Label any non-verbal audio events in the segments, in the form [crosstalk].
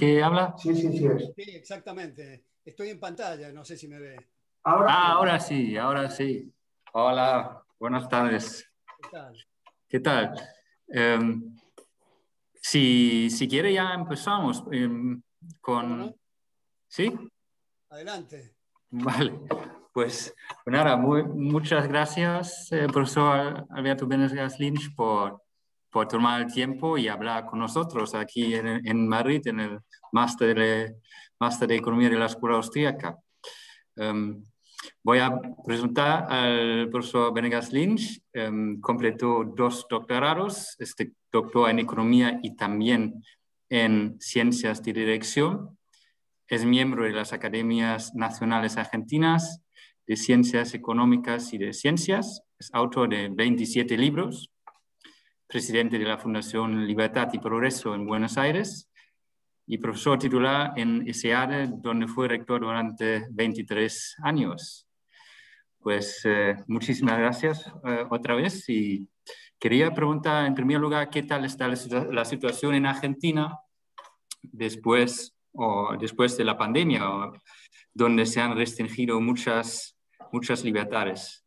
¿Qué habla? Sí, sí, sí. Sí, exactamente. Estoy en pantalla, no sé si me ve. Ahora, ah, ahora sí, ahora sí. Hola, buenas tardes. ¿Qué tal? ¿Qué tal? Em, si, quiere ya empezamos em, con... ¿Sí? Adelante. Vale, pues, pues nada, muy, muchas gracias, eh, profesor Alberto Benes Lynch, por por tomar el tiempo y hablar con nosotros aquí en, Madrid, en el máster de, de Economía de la Escuela Austríaca. Em, voy a presentar al profesor Benegas Lynch. Em, completó dos doctorados, este doctor en Economía y también en Ciencias de Dirección. Es miembro de las Academias Nacionales Argentinas de Ciencias Económicas y de Ciencias. Es autor de 27 libros presidente de la Fundación Libertad y Progreso en Buenos Aires y profesor titular en ESEADE, donde fue rector durante 23 años. Pues eh, muchísimas gracias eh, otra vez y quería preguntar en primer lugar qué tal está la, la situación en Argentina después, o después de la pandemia, donde se han restringido muchas, muchas libertades.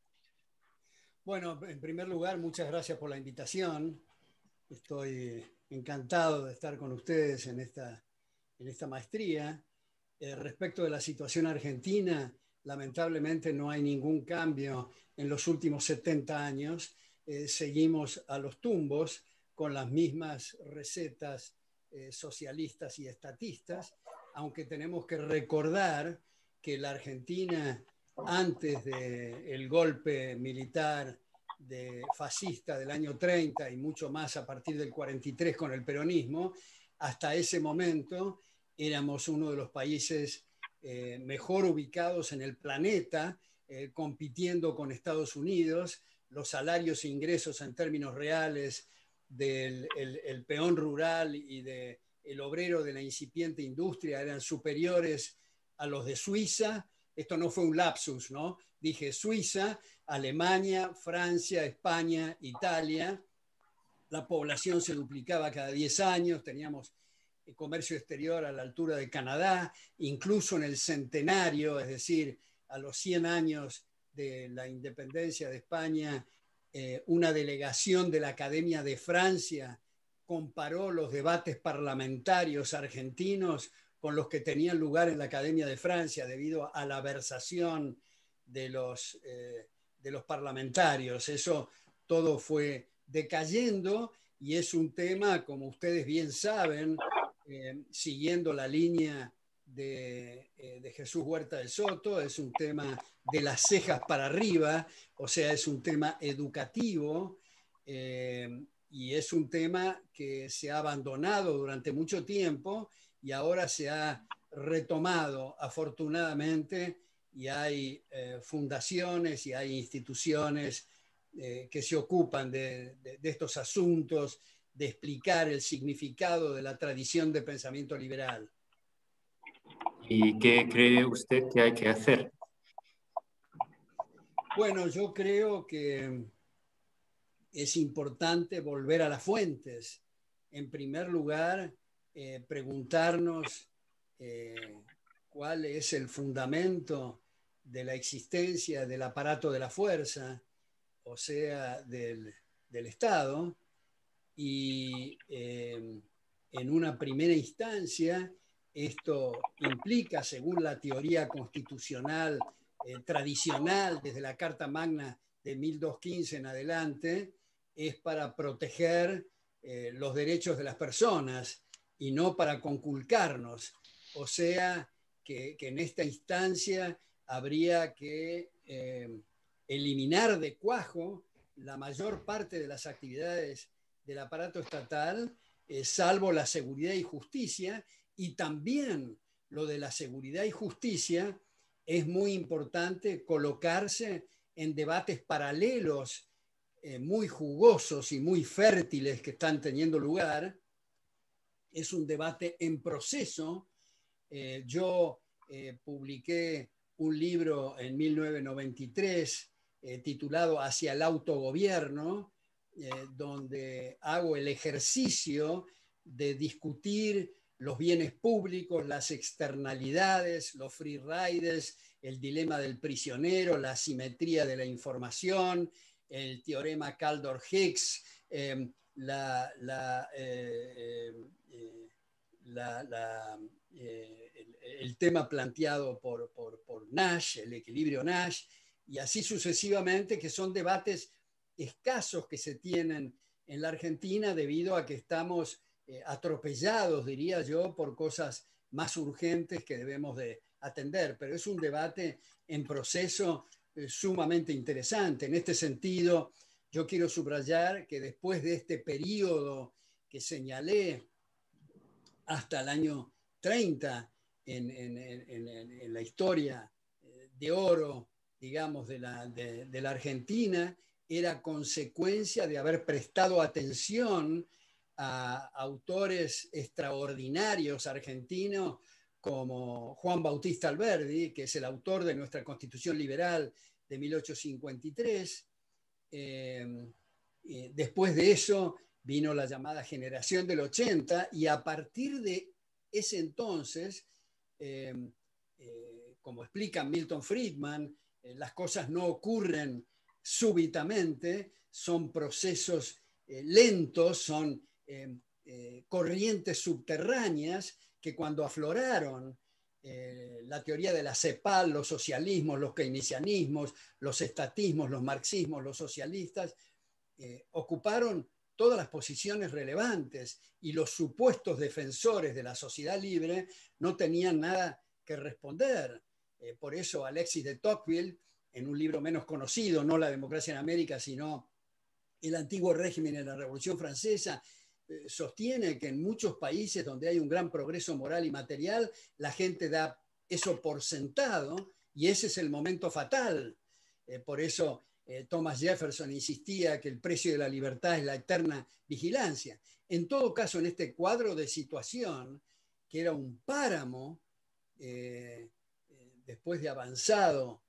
Bueno, en primer lugar, muchas gracias por la invitación. Estoy encantado de estar con ustedes en esta, en esta maestría. Eh, respecto de la situación argentina, lamentablemente no hay ningún cambio en los últimos 70 años. Eh, seguimos a los tumbos con las mismas recetas eh, socialistas y estatistas, aunque tenemos que recordar que la Argentina antes del golpe militar de fascista del año 30 y mucho más a partir del 43 con el peronismo, hasta ese momento éramos uno de los países eh, mejor ubicados en el planeta, eh, compitiendo con Estados Unidos, los salarios e ingresos en términos reales del peón rural y del obrero de la incipiente industria eran superiores a los de Suiza, esto no fue un lapsus, ¿no? Dije Suiza, Alemania, Francia, España, Italia. La población se duplicaba cada 10 años, teníamos eh, comercio exterior a la altura de Canadá, incluso en el centenario, es decir, a los 100 años de la independencia de España, eh, una delegación de la Academia de Francia comparó los debates parlamentarios argentinos con los que tenían lugar en la Academia de Francia debido a la versación de los, eh, parlamentarios. Eso todo fue decayendo y es un tema, como ustedes bien saben, eh, siguiendo la línea eh, de, Jesús Huerta de Soto, es un tema de las cejas para arriba, o sea, es un tema educativo y es un tema que se ha abandonado durante mucho tiempo y ahora se ha retomado afortunadamente y hay eh, fundaciones y hay instituciones eh, que se ocupan de, de, estos asuntos, de explicar el significado de la tradición de pensamiento liberal. ¿Y qué cree usted que hay que hacer? Bueno, yo creo que es importante volver a las fuentes. En primer lugar, eh, preguntarnos eh, cuál es el fundamento de la existencia del aparato de la fuerza, o sea, del, Estado, y em, en una primera instancia esto implica, según la teoría constitucional eh, tradicional desde la Carta Magna de 1215 en adelante, es para proteger los derechos de las personas y no para conculcarnos. O sea, que, en esta instancia habría que eh, eliminar de cuajo la mayor parte de las actividades del aparato estatal, eh, salvo la seguridad y justicia, y también lo de la seguridad y justicia es muy importante colocarse en debates paralelos eh, muy jugosos y muy fértiles que están teniendo lugar es un debate en proceso. Eh, yo eh, publiqué un libro en 1993 eh, titulado Hacia el autogobierno, donde hago el ejercicio de discutir los bienes públicos, las externalidades, los free riders, el dilema del prisionero, la simetría de la información, el teorema Caldor-Hicks, la, eh, eh, el, tema planteado por, Nash, el equilibrio Nash, y así sucesivamente, que son debates escasos que se tienen en la Argentina debido a que estamos eh, atropellados, diría yo, por cosas más urgentes que debemos de atender. Pero es un debate en proceso sumamente interesante. En este sentido, yo quiero subrayar que después de este periodo que señalé hasta el año 30 en, la historia eh, de oro, digamos, de la, Argentina, era consecuencia de haber prestado atención a autores extraordinarios argentinos como Juan Bautista Alberdi, que es el autor de nuestra Constitución Liberal de 1853. Eh, eh, después de eso, vino la llamada generación del 80 y a partir de ese entonces, eh, eh, como explica Milton Friedman, eh, las cosas no ocurren súbitamente, son procesos lentos, son corrientes subterráneas que cuando afloraron la teoría de la CEPAL, los socialismos, los keynesianismos, los estatismos, los marxismos, los socialistas, ocuparon todas las posiciones relevantes y los supuestos defensores de la sociedad libre no tenían nada que responder. Eh, por eso Alexis de Tocqueville, en un libro menos conocido, no La democracia en América, sino El antiguo régimen en la Revolución Francesa, eh, sostiene que en muchos países donde hay un gran progreso moral y material, la gente da eso por sentado y ese es el momento fatal. Eh, por eso eh, Thomas Jefferson insistía que el precio de la libertad es la eterna vigilancia. En todo caso, en este cuadro de situación, que era un páramo, eh, eh, después de avanzado,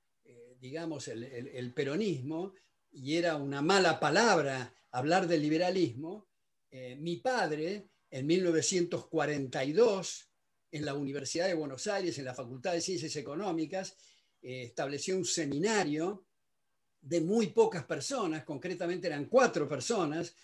digamos, el, el, peronismo, y era una mala palabra hablar del liberalismo, mi padre, en 1942, en la Universidad de Buenos Aires, en la Facultad de Ciencias Económicas, estableció un seminario de muy pocas personas, concretamente eran cuatro personas.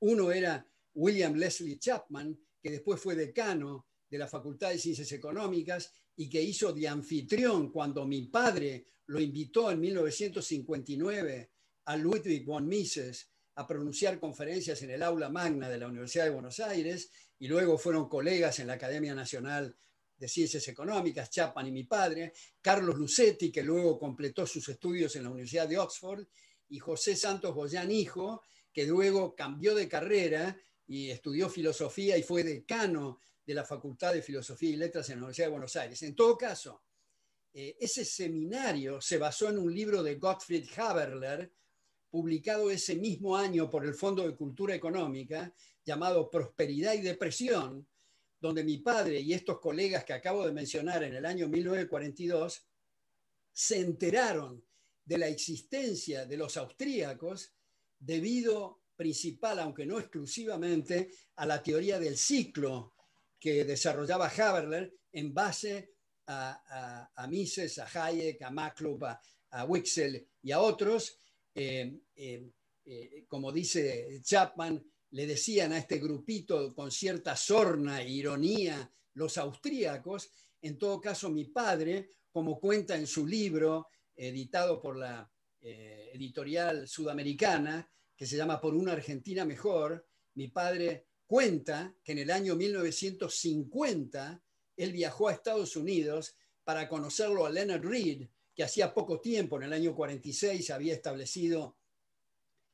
Uno era William Leslie Chapman, que después fue decano de la Facultad de Ciencias Económicas y que hizo de anfitrión cuando mi padre lo invitó en 1959 a Ludwig von Mises a pronunciar conferencias en el aula magna de la Universidad de Buenos Aires y luego fueron colegas en la Academia Nacional de Ciencias Económicas, Chapman y mi padre, Carlos Lucetti, que luego completó sus estudios en la Universidad de Oxford, y José Santos Boyán Hijo, que luego cambió de carrera y estudió filosofía y fue decano de la Facultad de Filosofía y Letras en la Universidad de Buenos Aires. En todo caso, eh, ese seminario se basó en un libro de Gottfried Haberler, publicado ese mismo año por el Fondo de Cultura Económica, llamado Prosperidad y Depresión, donde mi padre y estos colegas que acabo de mencionar en el año 1942 se enteraron de la existencia de los austríacos debido principal, aunque no exclusivamente, a la teoría del ciclo que desarrollaba Haberler en base a, a Mises, a Hayek, a Maklub, a, Wixel y a otros. Eh, eh, eh, como dice Chapman, le decían a este grupito con cierta sorna e ironía los austríacos, en todo caso mi padre, como cuenta en su libro editado por la eh, editorial sudamericana, que se llama Por una Argentina Mejor, mi padre cuenta que en el año 1950 él viajó a Estados Unidos para conocerlo a Leonard Reed, que hacía poco tiempo, en el año 46, había establecido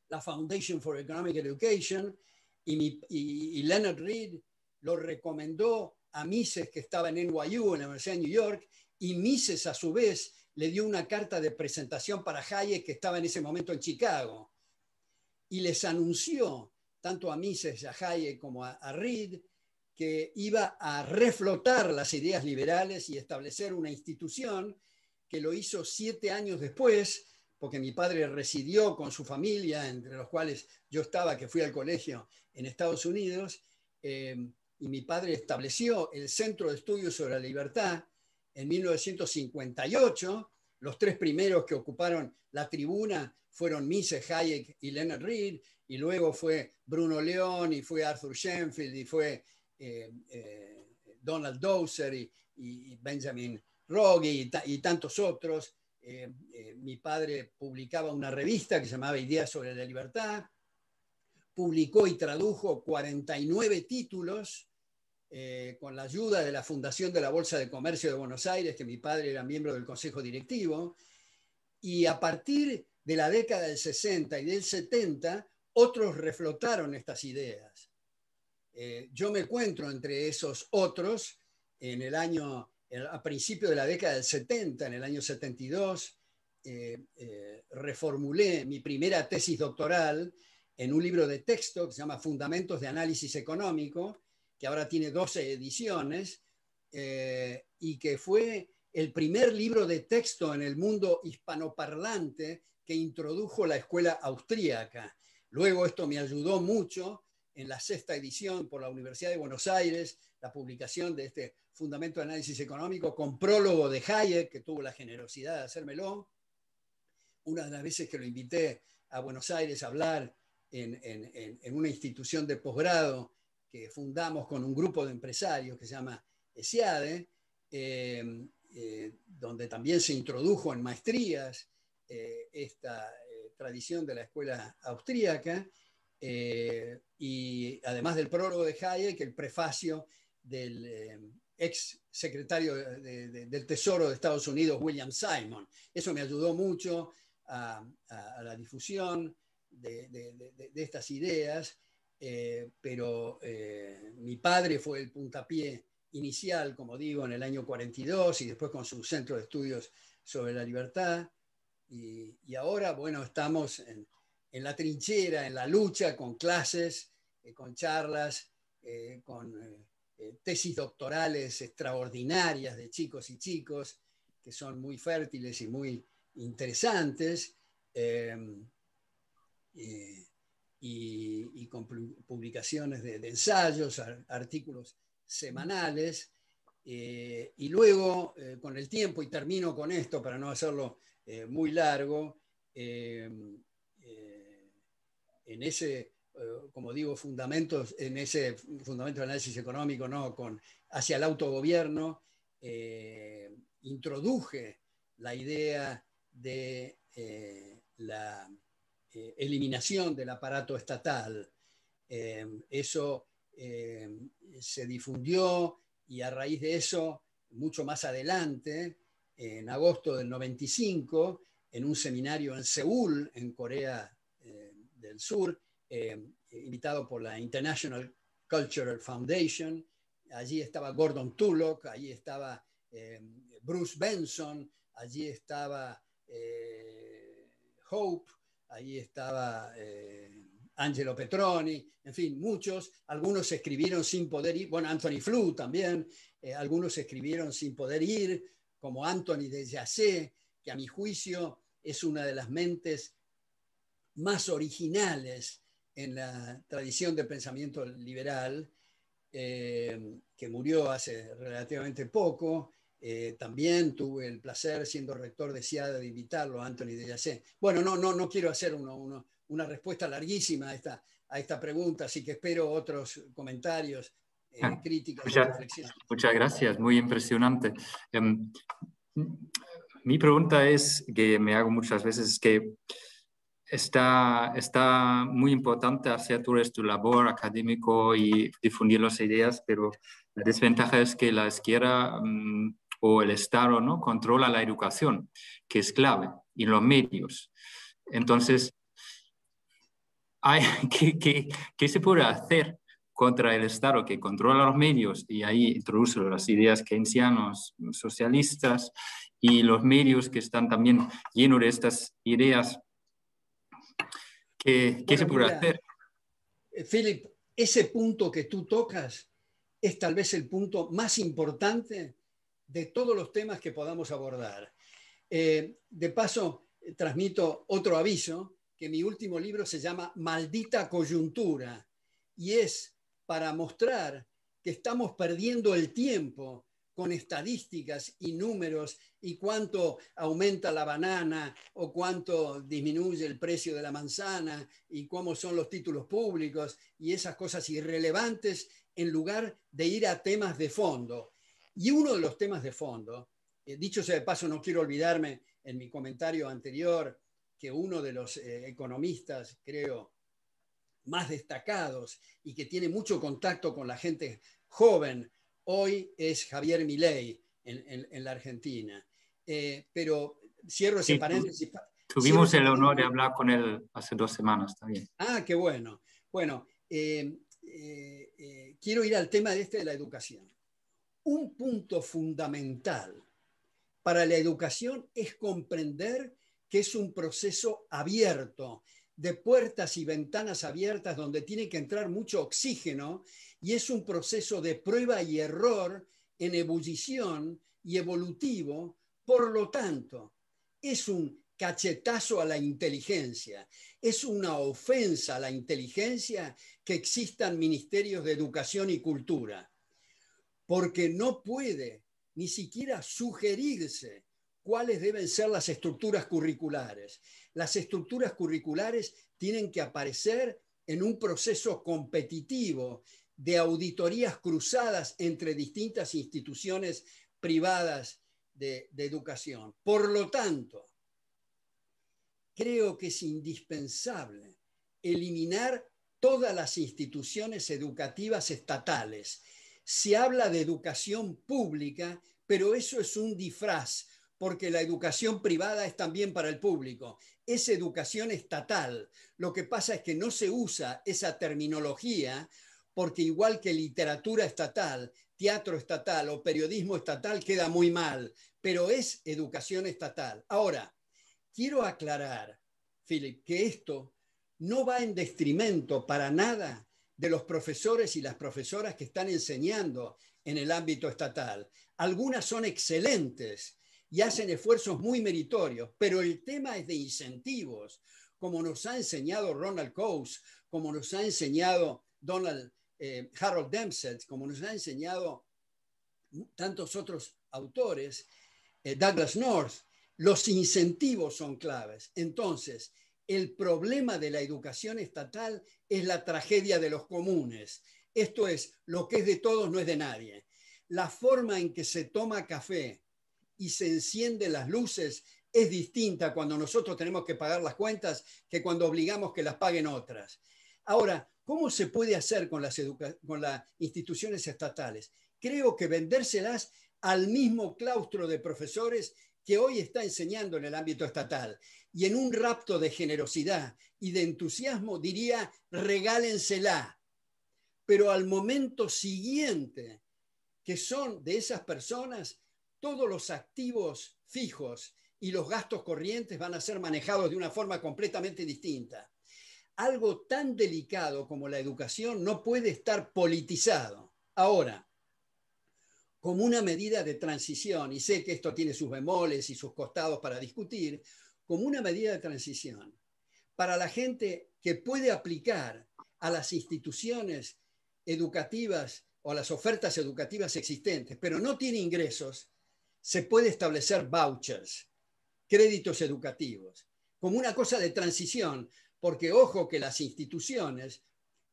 la Foundation for Economic Education y, Leonard Reed lo recomendó a Mises que estaba en NYU, en la Universidad de New York, y Mises a su vez le dio una carta de presentación para Hayek que estaba en ese momento en Chicago y les anunció tanto a Mises, a Hayek como a, a Reed que iba a reflotar las ideas liberales y establecer una institución que lo hizo siete años después porque mi padre residió con su familia, entre los cuales yo estaba, que fui al colegio en Estados Unidos, em, y mi padre estableció el Centro de Estudios sobre la Libertad en 1958. Los tres primeros que ocuparon la tribuna fueron Mises, Hayek y Leonard Reed, y luego fue Bruno León, y fue Arthur Shenfield, y fue em, eh, Donald Dowser, y, Benjamin Rogge, y tantos otros. Eh, eh, mi padre publicaba una revista que se llamaba Ideas sobre la Libertad, publicó y tradujo 49 títulos eh, con la ayuda de la Fundación de la Bolsa de Comercio de Buenos Aires, que mi padre era miembro del Consejo Directivo, y a partir de la década del 60 y del 70, otros reflotaron estas ideas. yo me encuentro entre esos otros en el año a principios de la década del 70, en el año 72, eh, eh, reformulé mi primera tesis doctoral en un libro de texto que se llama Fundamentos de Análisis Económico, que ahora tiene 12 ediciones, eh, y que fue el primer libro de texto en el mundo hispanoparlante que introdujo la escuela austríaca. Luego esto me ayudó mucho en la sexta edición por la Universidad de Buenos Aires, la publicación de este Fundamento de Análisis Económico con prólogo de Hayek, que tuvo la generosidad de hacérmelo. Una de las veces que lo invité a Buenos Aires a hablar en, una institución de posgrado que fundamos con un grupo de empresarios que se llama ESIADE, e, eh, eh, donde también se introdujo en maestrías eh, esta tradición de la escuela austríaca, y además del prólogo de Hayek, el prefacio del eh, ex secretario del Tesoro de Estados Unidos, William Simon. Eso me ayudó mucho a, la difusión de, estas ideas, eh, pero eh, mi padre fue el puntapié inicial, como digo, en el año 42 y después con su centro de estudios sobre la libertad. Y, ahora, bueno, estamos en, la trinchera, en la lucha con clases, con charlas, con eh, tesis doctorales extraordinarias de chicos y chicos, que son muy fértiles y muy interesantes, em, eh, y, con publicaciones de, ensayos, artículos semanales. Eh, y luego, con el tiempo, y termino con esto para no hacerlo muy largo, em, en ese eh, como digo, fundamentos en ese fundamento de análisis económico, Con, hacia el autogobierno, eh, introduje la idea de eh, la eliminación del aparato estatal. eso se difundió y a raíz de eso, mucho más adelante, en agosto del 95, en un seminario en Seúl, en Corea del Sur, Em, invitado por la International Cultural Foundation. Allí estaba Gordon Tullock, allí estaba em, Bruce Benson, allí estaba eh, Hope, allí estaba eh, Angelo Petroni, en fin, muchos. Algunos escribieron sin poder ir, bueno, Anthony Flu también, eh, algunos escribieron sin poder ir, como Anthony de Jassé que a mi juicio es una de las mentes más originales en la tradición de pensamiento liberal, eh, que murió hace relativamente poco. Eh, también tuve el placer, siendo rector de CIADA, de invitarlo a Anthony de Yacé. Bueno, no, no, no quiero hacer una respuesta larguísima a esta, a esta pregunta, así que espero otros comentarios, eh, ah, críticas muchas, muchas, gracias, muy impresionante. Em, mi pregunta es, que me hago muchas veces, es que está, está muy importante hacer tu, tu labor académico y difundir las ideas, pero la desventaja es que la izquierda mm, o el Estado ¿no? controla la educación, que es clave, y los medios. Entonces, hay, ¿qué, [laughs] qué, qué se puede hacer contra el Estado que controla los medios? Y ahí introduce las ideas keynesianas, socialistas, y los medios que están también llenos de estas ideas se puede hacer? Philip, ese punto que tú tocas es tal vez el punto más importante de todos los temas que podamos abordar. Eh, de paso, transmito otro aviso, que mi último libro se llama Maldita coyuntura y es para mostrar que estamos perdiendo el tiempo con estadísticas y números y cuánto aumenta la banana o cuánto disminuye el precio de la manzana y cómo son los títulos públicos y esas cosas irrelevantes en lugar de ir a temas de fondo. Y uno de los temas de fondo, eh, dicho sea de paso, no quiero olvidarme en mi comentario anterior que uno de los eh, economistas, creo, más destacados y que tiene mucho contacto con la gente joven, hoy es Javier Milei en, en, la Argentina. Eh, pero cierro ese paréntesis. Tuvimos el honor de hablar con él hace dos semanas también. Ah, qué bueno. Bueno, eh, eh, quiero ir al tema de este de la educación. Un punto fundamental para la educación es comprender que es un proceso abierto, de puertas y ventanas abiertas donde tiene que entrar mucho oxígeno y es un proceso de prueba y error en ebullición y evolutivo, por lo tanto, es un cachetazo a la inteligencia, es una ofensa a la inteligencia que existan ministerios de educación y cultura, porque no puede ni siquiera sugerirse cuáles deben ser las estructuras curriculares. Las estructuras curriculares tienen que aparecer en un proceso competitivo de auditorías cruzadas entre distintas instituciones privadas de, educación. Por lo tanto, creo que es indispensable eliminar todas las instituciones educativas estatales. Se habla de educación pública, pero eso es un disfraz, porque la educación privada es también para el público. Es educación estatal. Lo que pasa es que no se usa esa terminología porque igual que literatura estatal, teatro estatal o periodismo estatal queda muy mal, pero es educación estatal. Ahora, quiero aclarar, Philip, que esto no va en detrimento para nada de los profesores y las profesoras que están enseñando en el ámbito estatal. Algunas son excelentes y hacen esfuerzos muy meritorios, pero el tema es de incentivos, como nos ha enseñado Ronald Coase, como nos ha enseñado Donald eh, Harold Dempsey, como nos ha enseñado tantos otros autores, eh, Douglas North, los incentivos son claves. Entonces, el problema de la educación estatal es la tragedia de los comunes. Esto es, lo que es de todos no es de nadie. La forma en que se toma café y se encienden las luces es distinta cuando nosotros tenemos que pagar las cuentas que cuando obligamos que las paguen otras. Ahora, ¿Cómo se puede hacer con las, instituciones estatales? Creo que vendérselas al mismo claustro de profesores que hoy está enseñando en el ámbito estatal. Y en un rapto de generosidad y de entusiasmo diría, regálensela. Pero al momento siguiente, que son de esas personas, todos los activos fijos y los gastos corrientes van a ser manejados de una forma completamente distinta algo tan delicado como la educación no puede estar politizado. Ahora, como una medida de transición, y sé que esto tiene sus bemoles y sus costados para discutir, como una medida de transición, para la gente que puede aplicar a las instituciones educativas o a las ofertas educativas existentes, pero no tiene ingresos, se puede establecer vouchers, créditos educativos, como una cosa de transición, porque ojo que las instituciones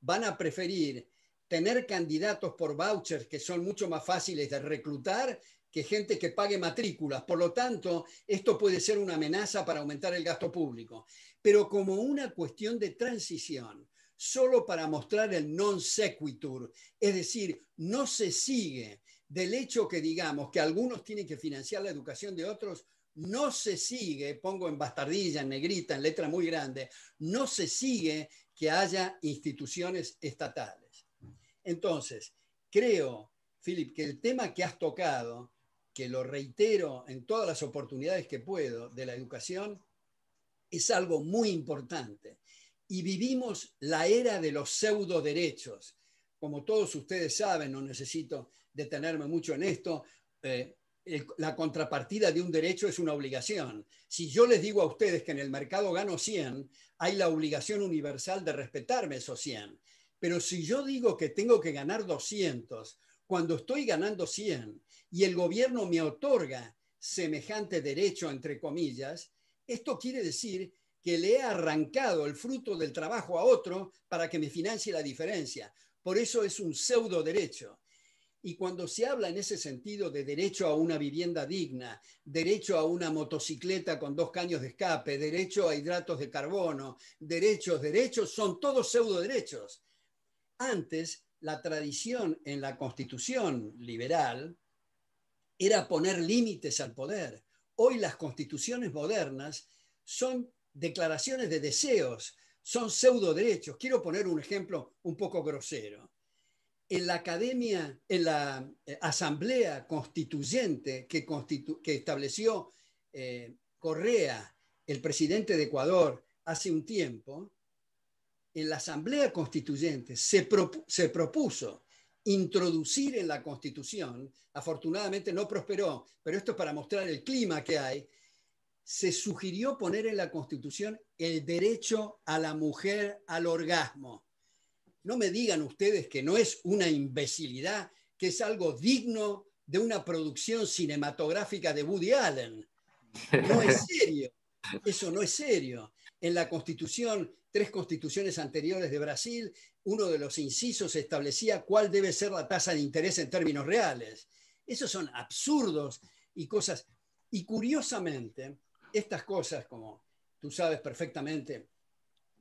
van a preferir tener candidatos por vouchers que son mucho más fáciles de reclutar que gente que pague matrículas. Por lo tanto, esto puede ser una amenaza para aumentar el gasto público. Pero como una cuestión de transición, solo para mostrar el non sequitur, es decir, no se sigue del hecho que digamos que algunos tienen que financiar la educación de otros, no se sigue, pongo en bastardilla, en negrita, en letra muy grande, no se sigue que haya instituciones estatales. Entonces, creo, Philip, que el tema que has tocado, que lo reitero en todas las oportunidades que puedo de la educación, es algo muy importante. Y vivimos la era de los pseudo derechos. Como todos ustedes saben, no necesito detenerme mucho en esto, eh, la contrapartida de un derecho es una obligación. Si yo les digo a ustedes que en el mercado gano 100, hay la obligación universal de respetarme esos 100. Pero si yo digo que tengo que ganar 200, cuando estoy ganando 100 y el gobierno me otorga semejante derecho, entre comillas, esto quiere decir que le he arrancado el fruto del trabajo a otro para que me financie la diferencia. Por eso es un pseudo derecho. Y cuando se habla en ese sentido de derecho a una vivienda digna, derecho a una motocicleta con dos caños de escape, derecho a hidratos de carbono, derechos, derechos, son todos pseudo derechos. Antes, la tradición en la constitución liberal era poner límites al poder. Hoy las constituciones modernas son declaraciones de deseos, son pseudo derechos. Quiero poner un ejemplo un poco grosero en la academia, en la eh, asamblea constituyente que, estableció eh, Correa, el presidente de Ecuador, hace un tiempo, en la asamblea constituyente se, se propuso introducir en la constitución, afortunadamente no prosperó, pero esto es para mostrar el clima que hay, se sugirió poner en la constitución el derecho a la mujer al orgasmo no me digan ustedes que no es una imbecilidad, que es algo digno de una producción cinematográfica de Woody Allen. No es [laughs] serio, eso no es serio. En la constitución, tres constituciones anteriores de Brasil, uno de los incisos establecía cuál debe ser la tasa de interés en términos reales. Esos son absurdos y cosas. Y curiosamente, estas cosas, como tú sabes perfectamente,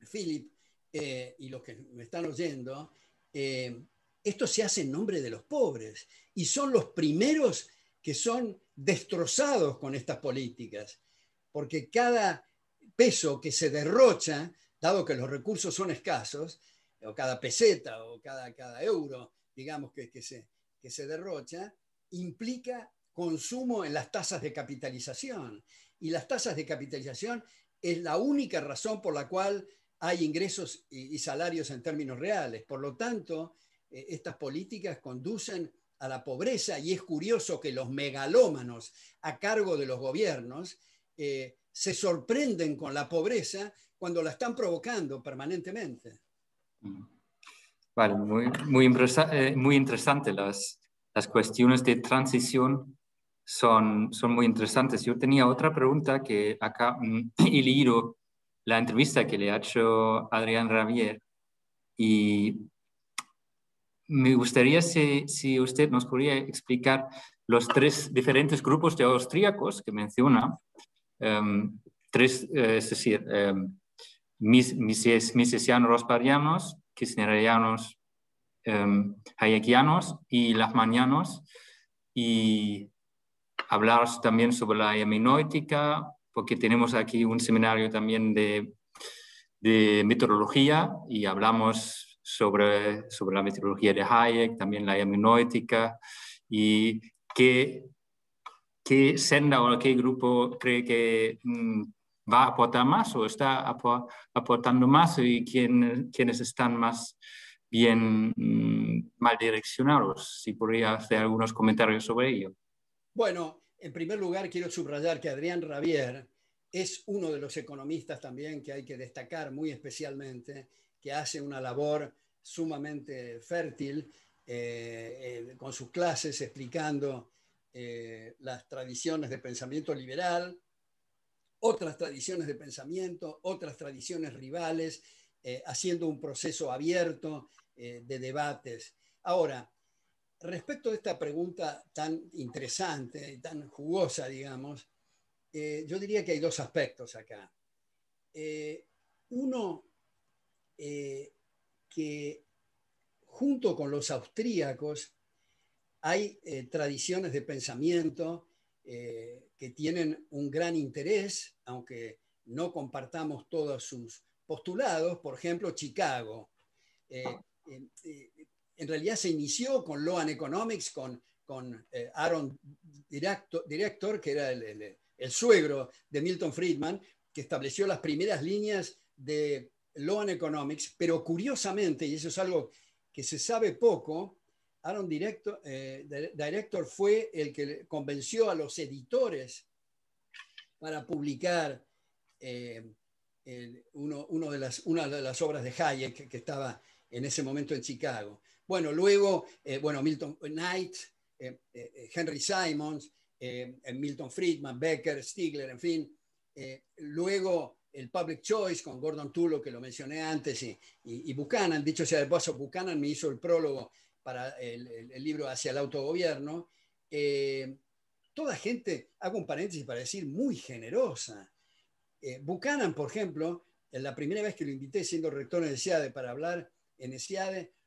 Philip, eh, y los que me están oyendo, eh, esto se hace en nombre de los pobres y son los primeros que son destrozados con estas políticas, porque cada peso que se derrocha, dado que los recursos son escasos, o cada peseta o cada, cada euro, digamos, que, que, se, que se derrocha, implica consumo en las tasas de capitalización. Y las tasas de capitalización es la única razón por la cual hay ingresos y, salarios en términos reales. Por lo tanto, eh, estas políticas conducen a la pobreza y es curioso que los megalómanos a cargo de los gobiernos eh, se sorprenden con la pobreza cuando la están provocando permanentemente. Vale, muy, muy, eh, muy interesante. Las, las cuestiones de transición son, son muy interesantes. Yo tenía otra pregunta que acá mm, he [clears throat] la entrevista que le ha hecho Adrián Ravier y me gustaría si, si usted nos podría explicar los tres diferentes grupos de austríacos que menciona, em, tres, eh, es decir, um, mis, mises, rosparianos, kirchnerianos, um, hayekianos y lachmanianos, y hablaros también sobre la aminoética porque tenemos aquí un seminario también de, de meteorología y hablamos sobre, sobre la meteorología de Hayek, también la aminoética y qué, qué senda o qué grupo cree que mm, va a aportar más o está aportando más y quién, quiénes están más bien mm, mal direccionados. Si podría hacer algunos comentarios sobre ello. Bueno, en primer lugar, quiero subrayar que Adrián Rabier es uno de los economistas también que hay que destacar muy especialmente, que hace una labor sumamente fértil eh, eh, con sus clases explicando eh, las tradiciones de pensamiento liberal, otras tradiciones de pensamiento, otras tradiciones rivales, haciendo un proceso abierto de debates. Ahora, respecto a esta pregunta tan interesante, tan jugosa, digamos, eh, yo diría que hay dos aspectos acá. Eh, uno, eh, que junto con los austríacos hay tradiciones de pensamiento que tienen un gran interés, aunque no compartamos todos sus postulados, por ejemplo, Chicago en realidad se inició con Loan Economics, con, eh, Aaron Director, que era el, suegro de Milton Friedman, que estableció las primeras líneas de Loan Economics, pero curiosamente, y eso es algo que se sabe poco, Aaron eh, Director, fue el que convenció a los editores para publicar eh, de una de las obras de Hayek que estaba en ese momento en Chicago. Bueno, luego, eh, bueno, Milton Knight, eh, eh, Henry Simons, Milton Friedman, Becker, Stigler, en fin. luego el Public Choice con Gordon Tullo, que lo mencioné antes, y, Buchanan. Dicho sea de paso, Buchanan me hizo el prólogo para el, libro Hacia el Autogobierno. toda gente, hago un paréntesis para decir, muy generosa. Buchanan, por ejemplo, la primera vez que lo invité siendo rector en el e para hablar en el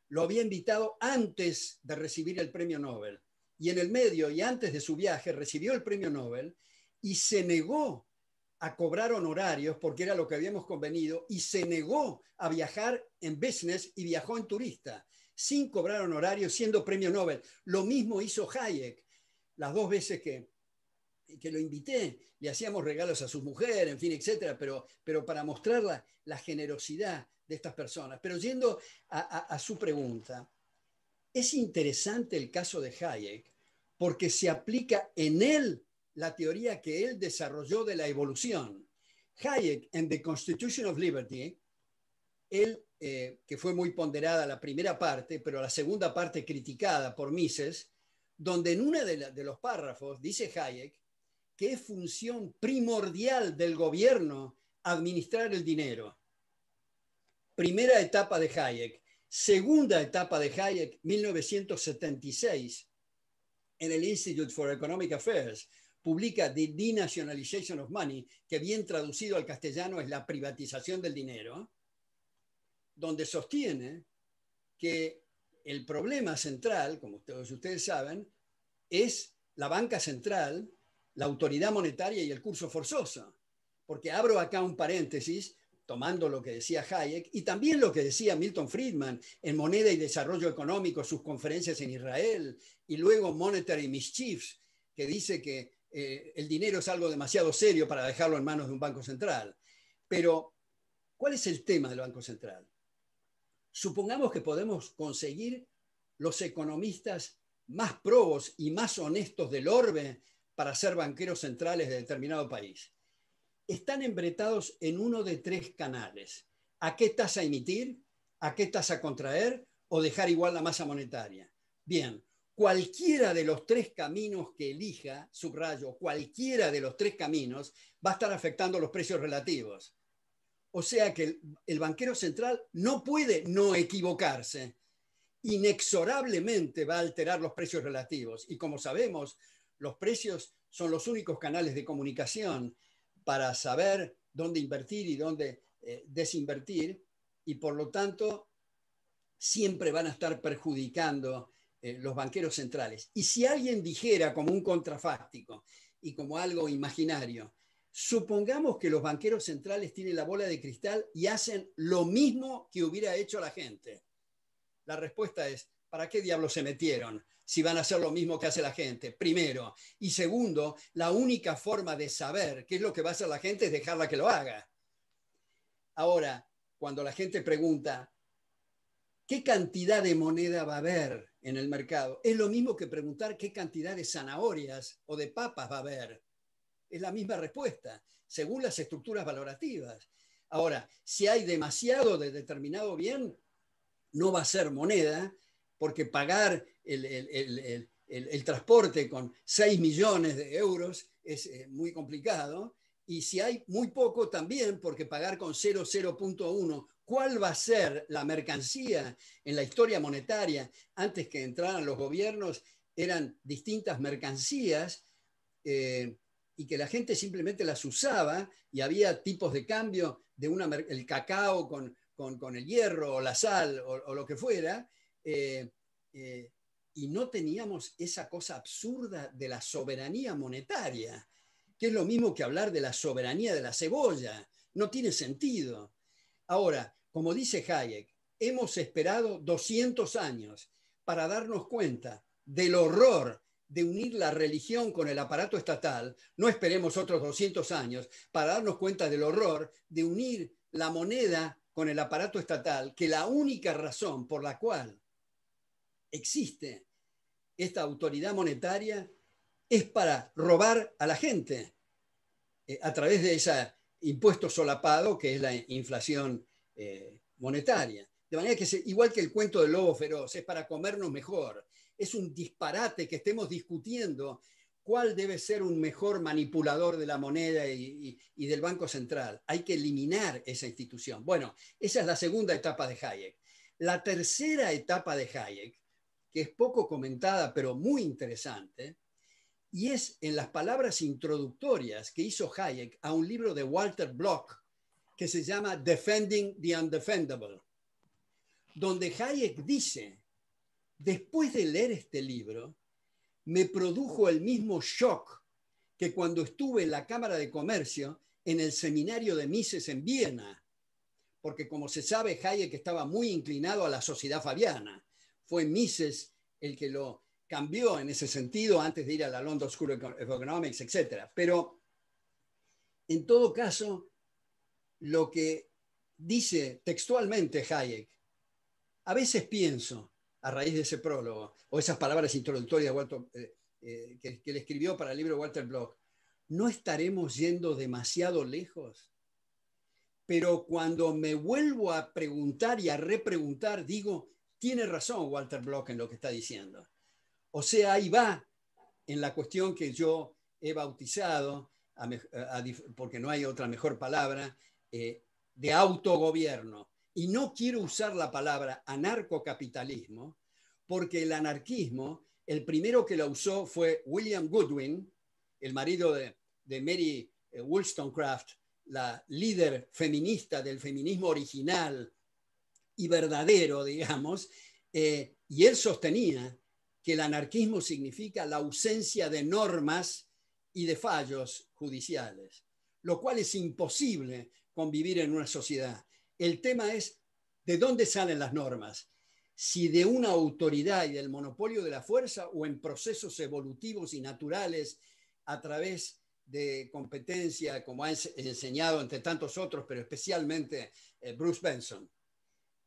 lo había invitado antes de recibir el premio Nobel. Y en el medio y antes de su viaje recibió el premio Nobel y se negó a cobrar honorarios porque era lo que habíamos convenido y se negó a viajar en business y viajó en turista sin cobrar honorarios siendo premio Nobel. Lo mismo hizo Hayek las dos veces que, que lo invité, le hacíamos regalos a su mujer, en fin, etcétera, pero, pero para mostrar la, la generosidad de estas personas. Pero yendo a, su pregunta, es interesante el caso de Hayek porque se aplica en él la teoría que él desarrolló de la evolución. Hayek en The Constitution of Liberty, él, eh, que fue muy ponderada la primera parte, pero la segunda parte criticada por Mises, donde en uno de, de, los párrafos dice Hayek que es función primordial del gobierno administrar el dinero primera etapa de Hayek. Segunda etapa de Hayek, 1976, en el Institute for Economic Affairs, publica The Denationalization of Money, que bien traducido al castellano es la privatización del dinero, donde sostiene que el problema central, como todos ustedes saben, es la banca central, la autoridad monetaria y el curso forzoso. Porque abro acá un paréntesis, tomando lo que decía Hayek y también lo que decía Milton Friedman en Moneda y Desarrollo Económico, sus conferencias en Israel, y luego Monetary Mischiefs, que dice que eh, el dinero es algo demasiado serio para dejarlo en manos de un banco central. Pero, ¿cuál es el tema del Banco Central? Supongamos que podemos conseguir los economistas más probos y más honestos del orbe para ser banqueros centrales de determinado país están embretados en uno de tres canales. ¿A qué estás a emitir? ¿A qué estás a contraer? ¿O dejar igual la masa monetaria? Bien, cualquiera de los tres caminos que elija, subrayo, cualquiera de los tres caminos va a estar afectando los precios relativos. O sea que el, banquero central no puede no equivocarse. Inexorablemente va a alterar los precios relativos. Y como sabemos, los precios son los únicos canales de comunicación para saber dónde invertir y dónde eh, desinvertir, y por lo tanto siempre van a estar perjudicando eh, los banqueros centrales. Y si alguien dijera como un contrafáctico y como algo imaginario, supongamos que los banqueros centrales tienen la bola de cristal y hacen lo mismo que hubiera hecho la gente. La respuesta es, ¿para qué diablos se metieron si van a hacer lo mismo que hace la gente? Primero. Y segundo, la única forma de saber qué es lo que va a hacer la gente es dejarla que lo haga. Ahora, cuando la gente pregunta, ¿qué cantidad de moneda va a haber en el mercado? Es lo mismo que preguntar qué cantidad de zanahorias o de papas va a haber. Es la misma respuesta, según las estructuras valorativas. Ahora, si hay demasiado de determinado bien, no va a ser moneda, porque pagar el, transporte con 6 millones de euros es eh, muy complicado, y si hay muy poco también, porque pagar con 0,0.1, ¿cuál va a ser la mercancía en la historia monetaria antes que entraran los gobiernos? Eran distintas mercancías. Eh, y que la gente simplemente las usaba y había tipos de cambio de una, el cacao con, el hierro o la sal o, o, lo que fuera, eh, eh, y no teníamos esa cosa absurda de la soberanía monetaria, que es lo mismo que hablar de la soberanía de la cebolla, no tiene sentido. Ahora, como dice Hayek, hemos esperado 200 años para darnos cuenta del horror de unir la religión con el aparato estatal, no esperemos otros 200 años para darnos cuenta del horror de unir la moneda con el aparato estatal, que la única razón por la cual existe esta autoridad monetaria es para robar a la gente eh, a través de ese impuesto solapado que es la inflación eh, monetaria. De manera que, igual que el cuento del lobo feroz, es para comernos mejor. Es un disparate que estemos discutiendo cuál debe ser un mejor manipulador de la moneda y del Banco Central. Hay que eliminar esa institución. Bueno, esa es la segunda etapa de Hayek. La tercera etapa de Hayek que es poco comentada pero muy interesante, y es en las palabras introductorias que hizo Hayek a un libro de Walter Block que se llama Defending the Undefendable, donde Hayek dice, después de leer este libro, me produjo el mismo shock que cuando estuve en la Cámara de Comercio en el seminario de Mises en Viena, porque como se sabe, Hayek estaba muy inclinado a la sociedad fabiana fue Mises el que lo cambió en ese sentido antes de ir a la London School of Economics, etc. Pero, en todo caso, lo que dice textualmente Hayek, a veces pienso, a raíz de ese prólogo, o esas palabras introductorias eh, eh, que, le escribió para el libro Walter Block, ¿no estaremos yendo demasiado lejos? Pero cuando me vuelvo a preguntar y a repreguntar, digo, tiene razón Walter Block en lo que está diciendo. O sea, ahí va en la cuestión que yo he bautizado, porque no hay otra mejor palabra, eh, de autogobierno. Y no quiero usar la palabra anarcocapitalismo, porque el anarquismo, el primero que la usó fue William Goodwin, el marido de, Mary eh, Wollstonecraft, la líder feminista del feminismo original y verdadero, digamos, eh, y él sostenía que el anarquismo significa la ausencia de normas y de fallos judiciales, lo cual es imposible convivir en una sociedad. El tema es de dónde salen las normas, si de una autoridad y del monopolio de la fuerza o en procesos evolutivos y naturales a través de competencia, como ha enseñado entre tantos otros, pero especialmente eh, Bruce Benson.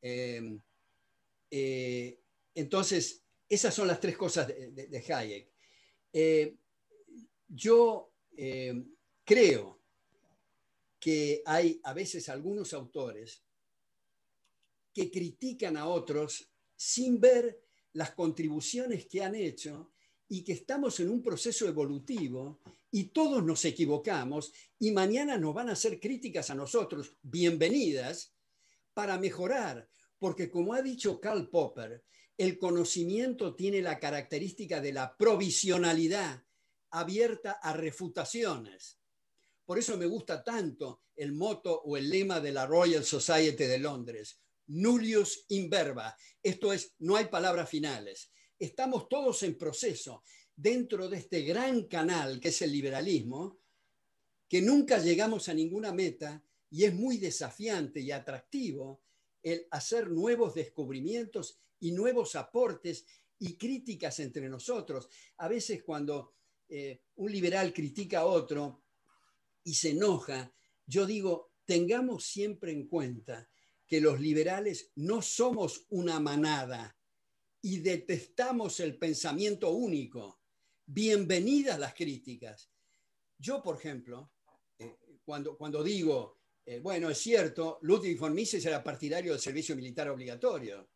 Em, eh, entonces, esas son las tres cosas de, Hayek. Eh, yo em, creo que hay a veces algunos autores que critican a otros sin ver las contribuciones que han hecho y que estamos en un proceso evolutivo y todos nos equivocamos y mañana nos van a hacer críticas a nosotros, bienvenidas, para mejorar, porque como ha dicho Karl Popper, el conocimiento tiene la característica de la provisionalidad abierta a refutaciones. Por eso me gusta tanto el moto o el lema de la Royal Society de Londres, nullius Inverba, esto es, no hay palabras finales. Estamos todos en proceso dentro de este gran canal que es el liberalismo, que nunca llegamos a ninguna meta y es muy desafiante y atractivo el hacer nuevos descubrimientos y nuevos aportes y críticas entre nosotros. A veces cuando eh, un liberal critica a otro y se enoja, yo digo, tengamos siempre en cuenta que los liberales no somos una manada y detestamos el pensamiento único. Bienvenidas las críticas. Yo, por ejemplo, eh, cuando, cuando digo, eh, bueno, es cierto, Ludwig von Mises era partidario del servicio militar obligatorio.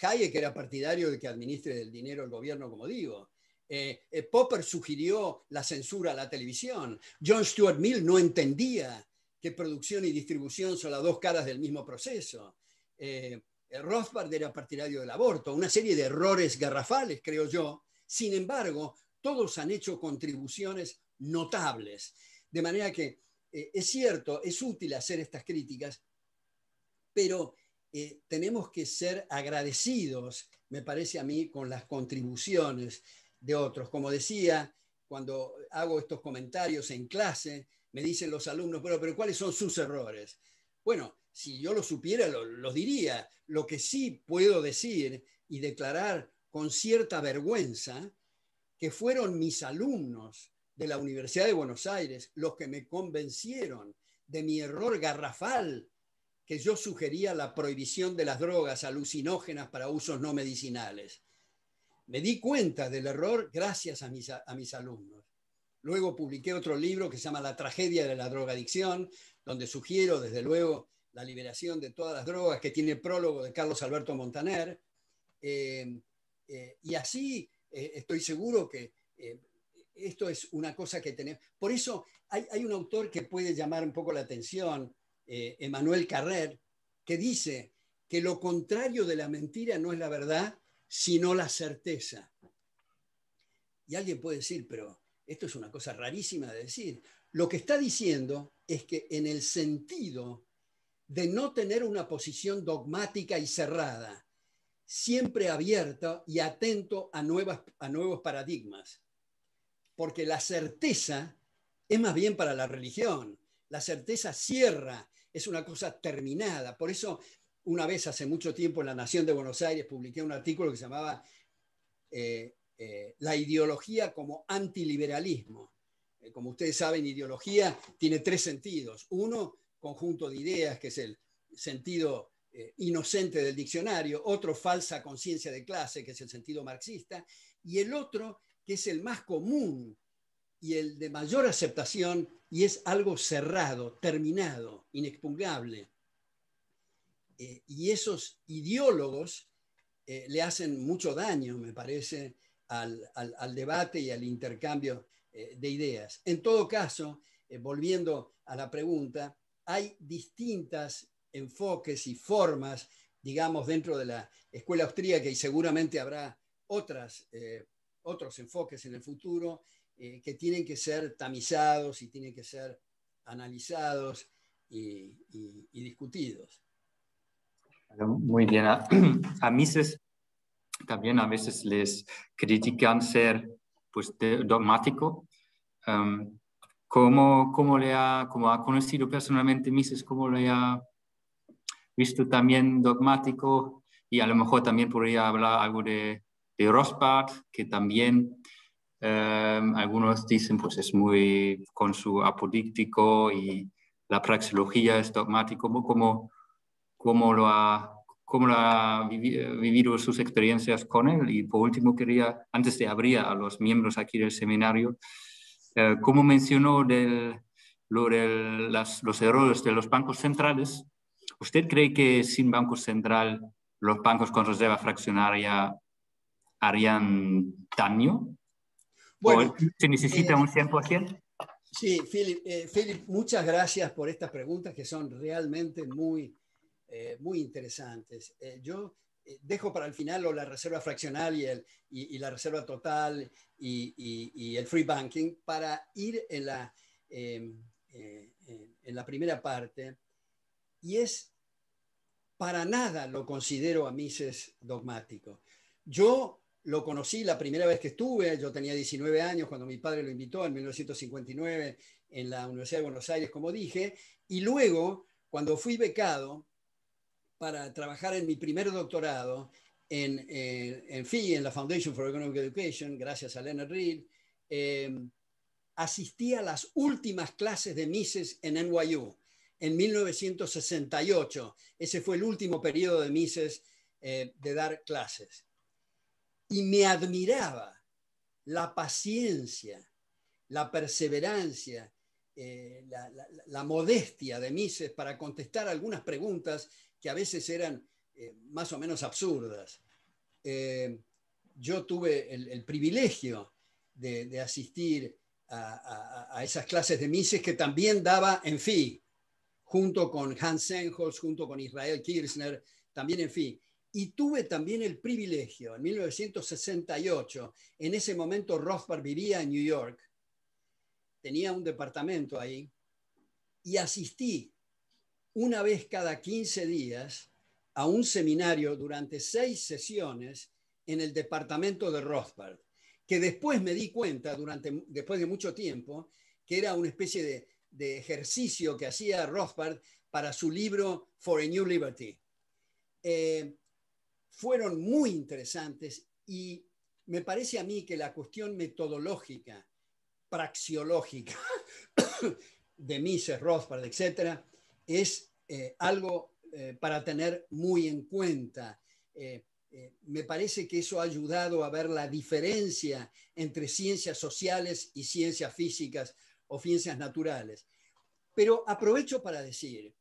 Hayek era partidario de que administre el dinero el gobierno, como digo. Eh, eh, Popper sugirió la censura a la televisión. John Stuart Mill no entendía que producción y distribución son las dos caras del mismo proceso. Rothbard era partidario del aborto. Una serie de errores garrafales, creo yo. Sin embargo, todos han hecho contribuciones notables. De manera que eh, es cierto, es útil hacer estas críticas, pero eh, tenemos que ser agradecidos, me parece a mí, con las contribuciones de otros. Como decía, cuando hago estos comentarios en clase, me dicen los alumnos, pero ¿cuáles son sus errores? Bueno, si yo lo supiera, los diría. Lo que sí puedo decir y declarar con cierta vergüenza, que fueron mis alumnos de la Universidad de Buenos Aires los que me convencieron de mi error garrafal, que yo sugería la prohibición de las drogas alucinógenas para usos no medicinales. Me di cuenta del error gracias a mis, a mis alumnos. Luego publiqué otro libro que se llama La tragedia de la drogadicción, donde sugiero, desde luego, la liberación de todas las drogas, que tiene prólogo de Carlos Alberto Montaner. Eh, eh, y así eh, estoy seguro que esto es una cosa que tenemos. Por eso hay, un autor que puede llamar un poco la atención, Emanuel eh, Carrer, que dice que lo contrario de la mentira no es la verdad, sino la certeza. Y alguien puede decir, pero esto es una cosa rarísima de decir. Lo que está diciendo es que en el sentido de no tener una posición dogmática y cerrada, siempre abierta y atento a, a nuevos paradigmas porque la certeza es más bien para la religión. La certeza cierra, es una cosa terminada. Por eso, una vez hace mucho tiempo en La Nación de Buenos Aires publiqué un artículo que se llamaba eh, eh, La ideología como antiliberalismo. Eh, como ustedes saben, ideología tiene tres sentidos. Uno, conjunto de ideas, que es el sentido inocente del diccionario. Otro, falsa conciencia de clase, que es el sentido marxista. Y el otro que es el más común y el de mayor aceptación y es algo cerrado, terminado, inexpugnable. Eh, y esos ideólogos eh, le hacen mucho daño, me parece, al, debate y al intercambio eh, de ideas. En todo caso, volviendo a la pregunta, hay distintas enfoques y formas, digamos, dentro de la escuela austríaca y seguramente habrá otras eh, otros enfoques en el futuro eh, que tienen que ser tamizados y tienen que ser analizados y, discutidos. Muy bien. A, Mises también a veces les critican ser pues, dogmático. Em, ¿cómo, le ha, cómo ha conocido personalmente Mises? ¿Cómo le ha visto también dogmático? Y a lo mejor también podría hablar algo de de Rosbach, que también em, algunos dicen pues es muy con su apodíctico y la praxeología es dogmático, como, como, como lo ha cómo ha vivido sus experiencias con él. Y por último, quería, antes de abrir a los miembros aquí del seminario, eh, como mencionó de los errores de los bancos centrales, ¿usted cree que sin banco central los bancos con reserva fraccionaria harían daño? Bueno, ¿Se necesita eh, un 100%? Sí, eh, Philip, muchas gracias por estas preguntas que son realmente muy, eh, muy interesantes. yo dejo para el final lo la reserva fraccional y, el, y, la reserva total y, y, el free banking para ir en la, em, en la primera parte. Y es, para nada lo considero a Mises dogmático. Yo lo conocí la primera vez que estuve, yo tenía 19 años cuando mi padre lo invitó en 1959 en la Universidad de Buenos Aires, como dije, y luego, cuando fui becado para trabajar en mi primer doctorado en, eh, en e, en la Foundation for Economic Education, gracias a Leonard Reed, eh, asistí a las últimas clases de Mises en NYU en 1968. Ese fue el último periodo de Mises eh, de dar clases y me admiraba la paciencia, la perseverancia, eh, la, modestia de Mises para contestar algunas preguntas que a veces eran eh, más o menos absurdas. Eh, yo tuve el, privilegio de, asistir a, esas clases de Mises que también daba en FI, junto con Hans Senholz, junto con Israel Kirchner, también en FI. Y tuve también el privilegio, en 1968, en ese momento Rothbard vivía en New York, tenía un departamento ahí, y asistí una vez cada 15 días a un seminario durante seis sesiones en el departamento de Rothbard, que después me di cuenta, durante, después de mucho tiempo, que era una especie de, ejercicio que hacía Rothbard para su libro For a New Liberty. Eh, fueron muy interesantes y me parece a mí que la cuestión metodológica, praxiológica [coughs] de Mises, Rothbard, etc., es eh, algo eh, para tener muy en cuenta. Eh, me parece que eso ha ayudado a ver la diferencia entre ciencias sociales y ciencias físicas o ciencias naturales. Pero aprovecho para decir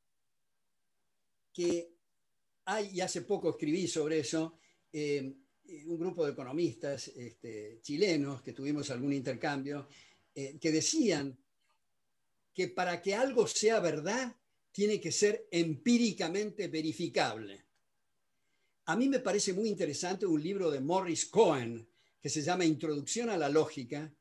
que y hace poco escribí sobre eso, eh, un grupo de economistas este, chilenos que tuvimos algún intercambio, eh, que decían que para que algo sea verdad tiene que ser empíricamente verificable. A mí me parece muy interesante un libro de Morris Cohen que se llama Introducción a la Lógica,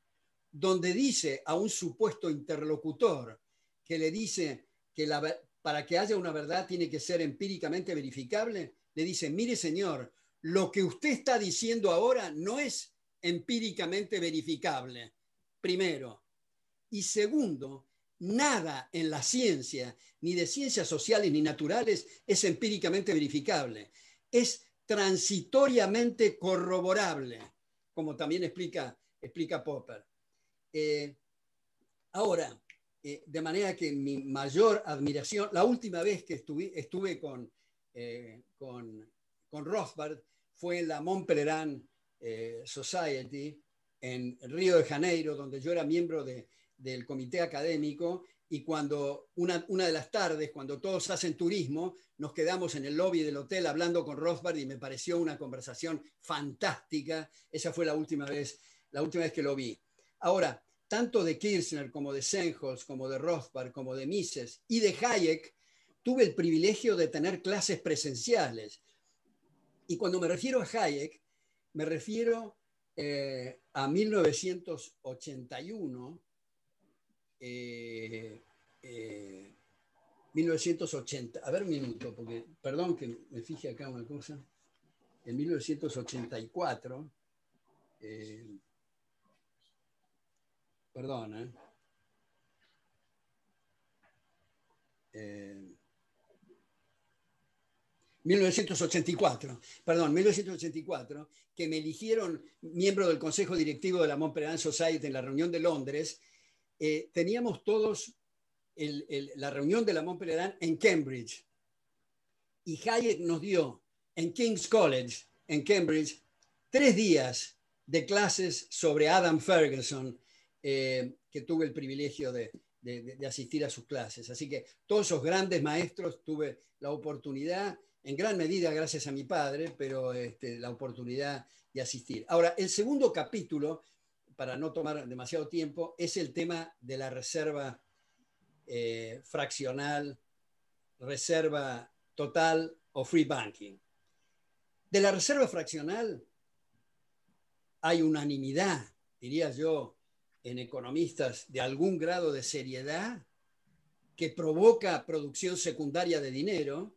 donde dice a un supuesto interlocutor que le dice que la, para que haya una verdad tiene que ser empíricamente verificable, le dice, mire señor, lo que usted está diciendo ahora no es empíricamente verificable, primero. Y segundo, nada en la ciencia, ni de ciencias sociales ni naturales, es empíricamente verificable. Es transitoriamente corroborable, como también explica, explica Popper. Eh, ahora, eh, de manera que mi mayor admiración, la última vez que estuve, estuve eh, con, con, Rothbard fue en la Montpelerin eh, Society en Río de Janeiro, donde yo era miembro del comité académico y cuando una, de las tardes, cuando todos hacen turismo, nos quedamos en el lobby del hotel hablando con Rothbard y me pareció una conversación fantástica. Esa fue la última vez, la última vez que lo vi. Ahora, tanto de Kirchner como de Senholz, como de Rothbard, como de Mises y de Hayek, tuve el privilegio de tener clases presenciales. Y cuando me refiero a Hayek, me refiero eh, a 1981, 1980, eh, eh, a ver un minuto, porque perdón que me fije acá una cosa, en 1984, Perdón, 1984, ¿eh? Eh, perdón, 1984, que me eligieron miembro del Consejo Directivo de la Montpellier Society en la reunión de Londres, eh, teníamos todos la reunión de la Montpellier en Cambridge. Y Hayek nos dio en King's College, en Cambridge, tres días de clases sobre Adam Ferguson, eh, que tuve el privilegio de, asistir a sus clases. Así que todos esos grandes maestros tuve la oportunidad, en gran medida gracias a mi padre, pero este, la oportunidad de asistir. Ahora, el segundo capítulo, para no tomar demasiado tiempo, es el tema de la reserva eh, fraccional, reserva total o free banking. De la reserva fraccional hay unanimidad, diría yo, en economistas de algún grado de seriedad que provoca producción secundaria de dinero,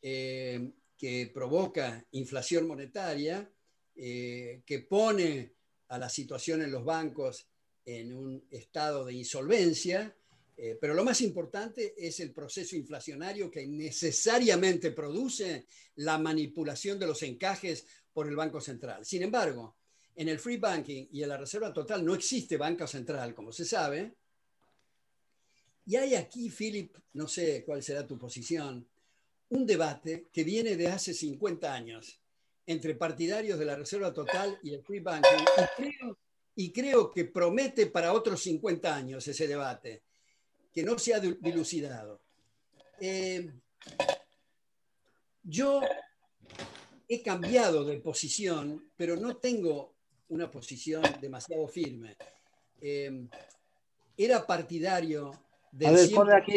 eh, que provoca inflación monetaria, eh, que pone a la situación en los bancos en un estado de insolvencia, eh, pero lo más importante es el proceso inflacionario que necesariamente produce la manipulación de los encajes por el Banco Central. Sin embargo, en el free banking y en la reserva total no existe banca central, como se sabe. Y hay aquí, Philip, no sé cuál será tu posición, un debate que viene de hace 50 años entre partidarios de la reserva total y el free banking. Y creo, que promete para otros 50 años ese debate, que no se ha dilucidado. Eh, yo he cambiado de posición, pero no tengo una posición demasiado firme. Em, era partidario de A ver, pone aquí.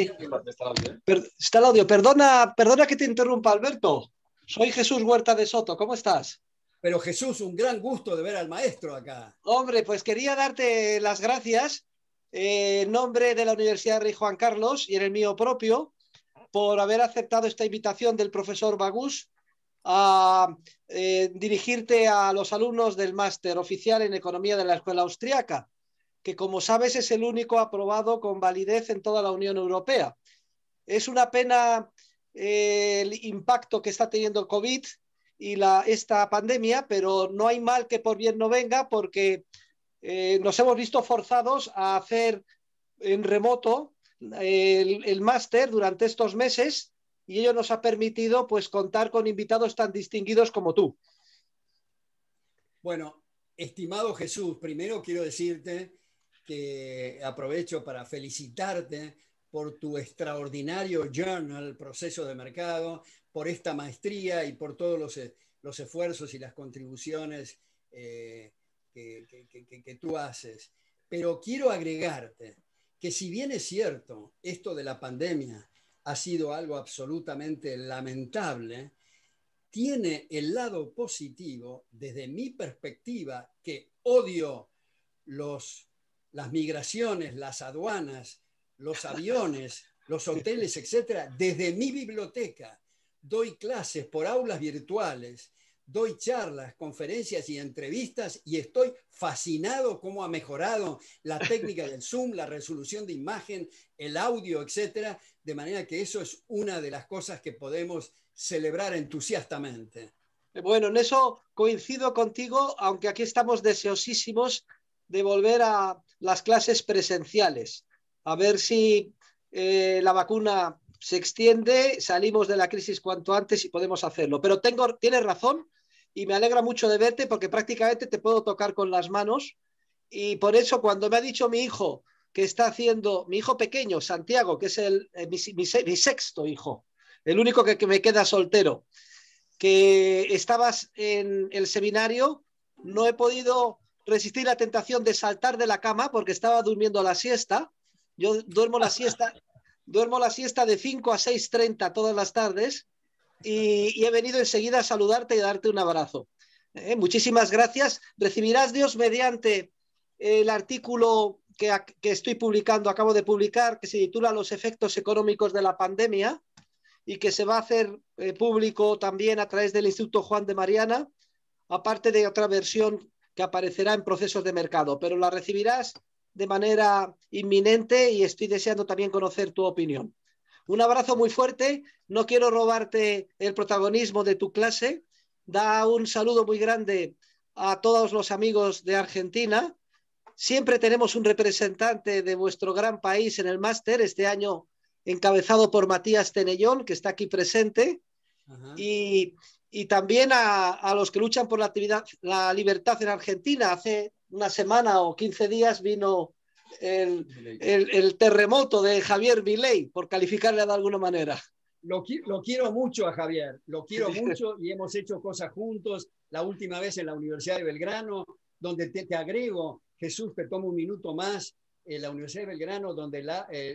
Está el audio. Perdona, perdona que te interrumpa, Alberto. Soy Jesús Huerta de Soto. ¿Cómo estás? Pero Jesús, un gran gusto de ver al maestro acá. Hombre, pues quería darte las gracias eh, en nombre de la Universidad Rey Juan Carlos y en el mío propio por haber aceptado esta invitación del profesor Bagús a eh, dirigirte a los alumnos del máster oficial en economía de la Escuela Austriaca, que como sabes es el único aprobado con validez en toda la Unión Europea. Es una pena eh, el impacto que está teniendo el COVID y esta pandemia, pero no hay mal que por bien no venga porque eh, nos hemos visto forzados a hacer en remoto el máster durante estos meses y ello nos ha permitido pues contar con invitados tan distinguidos como tú. Bueno, estimado Jesús, primero quiero decirte que aprovecho para felicitarte por tu extraordinario journal, proceso de mercado, por esta maestría y por todos los, esfuerzos y las contribuciones eh, que tú haces. Pero quiero agregarte que si bien es cierto esto de la pandemia ha sido algo absolutamente lamentable, tiene el lado positivo, desde mi perspectiva, que odio los, las migraciones, las aduanas, los aviones, [laughs] los hoteles, etcétera, desde mi biblioteca. Doy clases por aulas virtuales doy charlas, conferencias y entrevistas y estoy fascinado cómo ha mejorado la [laughs] técnica del Zoom, la resolución de imagen, el audio, etcétera, de manera que eso es una de las cosas que podemos celebrar entusiastamente. Bueno, en eso coincido contigo, aunque aquí estamos deseosísimos de volver a las clases presenciales, a ver si eh, la vacuna se extiende, salimos de la crisis cuanto antes y podemos hacerlo. Pero tengo, tienes razón, y me alegra mucho de verte porque prácticamente te puedo tocar con las manos. Y por eso cuando me ha dicho mi hijo que está haciendo, mi hijo pequeño, Santiago, que es el, eh, mi, sexto hijo, el único que, me queda soltero, que estabas en el seminario, no he podido resistir la tentación de saltar de la cama porque estaba durmiendo la siesta. Yo duermo la siesta, [laughs] duermo la siesta de 5 a 6.30 todas las tardes y, he venido enseguida a saludarte y darte un abrazo. Eh, muchísimas gracias. Recibirás Dios mediante eh, el artículo que, estoy publicando, acabo de publicar, que se titula Los efectos económicos de la pandemia y que se va a hacer eh, público también a través del Instituto Juan de Mariana, aparte de otra versión que aparecerá en procesos de mercado, pero la recibirás de manera inminente y estoy deseando también conocer tu opinión. Un abrazo muy fuerte. No quiero robarte el protagonismo de tu clase. Da un saludo muy grande a todos los amigos de Argentina. Siempre tenemos un representante de vuestro gran país en el máster, este año encabezado por Matías Tenellón, que está aquí presente. Y, también a, los que luchan por la, actividad, la libertad en Argentina. Hace una semana o 15 días vino el, el, terremoto de Javier Viley, por calificarle de alguna manera. Lo, quiero mucho a Javier, lo quiero mucho y hemos hecho cosas juntos, la última vez en la Universidad de Belgrano, donde te, te agrego, Jesús, te tomo un minuto más, en la Universidad de Belgrano, donde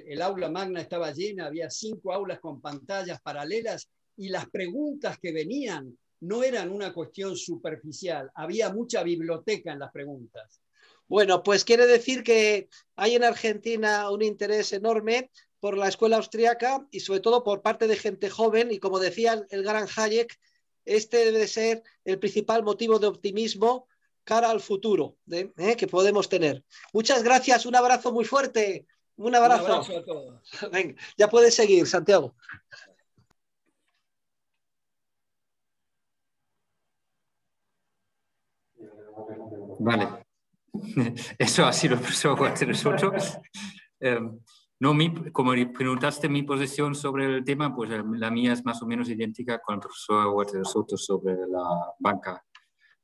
el aula magna estaba llena, había cinco aulas con pantallas paralelas y las preguntas que venían no eran una cuestión superficial, había mucha biblioteca en las preguntas. Bueno, pues quiere decir que hay en Argentina un interés enorme por la escuela austriaca y sobre todo por parte de gente joven y como decía el gran Hayek, este debe ser el principal motivo de optimismo cara al futuro ¿eh? ¿Eh? que podemos tener. Muchas gracias, un abrazo muy fuerte. Un abrazo. Un abrazo a todos. [laughs] Venga, ya puedes seguir, Santiago. Vale. [laughs] Eso así lo profesor nosotros. Soto no, mi, como preguntaste mi posición sobre el tema, pues eh, la mía es más o menos idéntica con el profesor Walter Soto sobre la banca.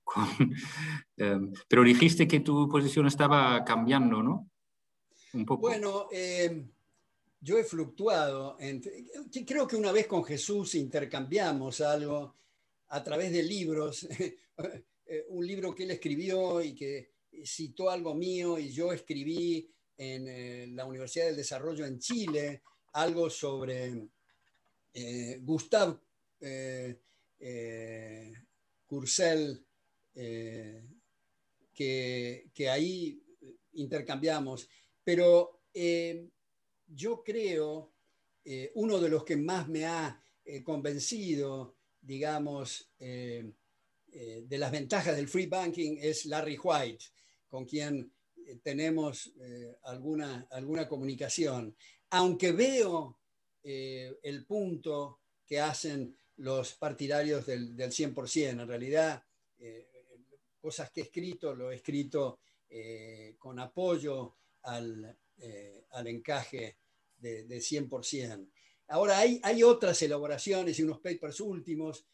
[laughs] Eh, pero dijiste que tu posición estaba cambiando, ¿no? Un poco. Bueno, eh, yo he fluctuado. creo que una vez con Jesús intercambiamos algo a través de libros. [laughs] un libro que él escribió y que citó algo mío y yo escribí en eh, la Universidad del Desarrollo en Chile algo sobre eh, Gustav eh, eh, Curcel, que, ahí intercambiamos. Pero yo creo, uno de los que más me ha convencido, digamos, de las ventajas del free banking es Larry White, con quien eh, tenemos eh, alguna, alguna comunicación, aunque veo eh, el punto que hacen los partidarios del, del 100%. En realidad, cosas que he escrito, lo he escrito con apoyo al, encaje del 100%. Ahora, hay, hay otras elaboraciones y unos papers últimos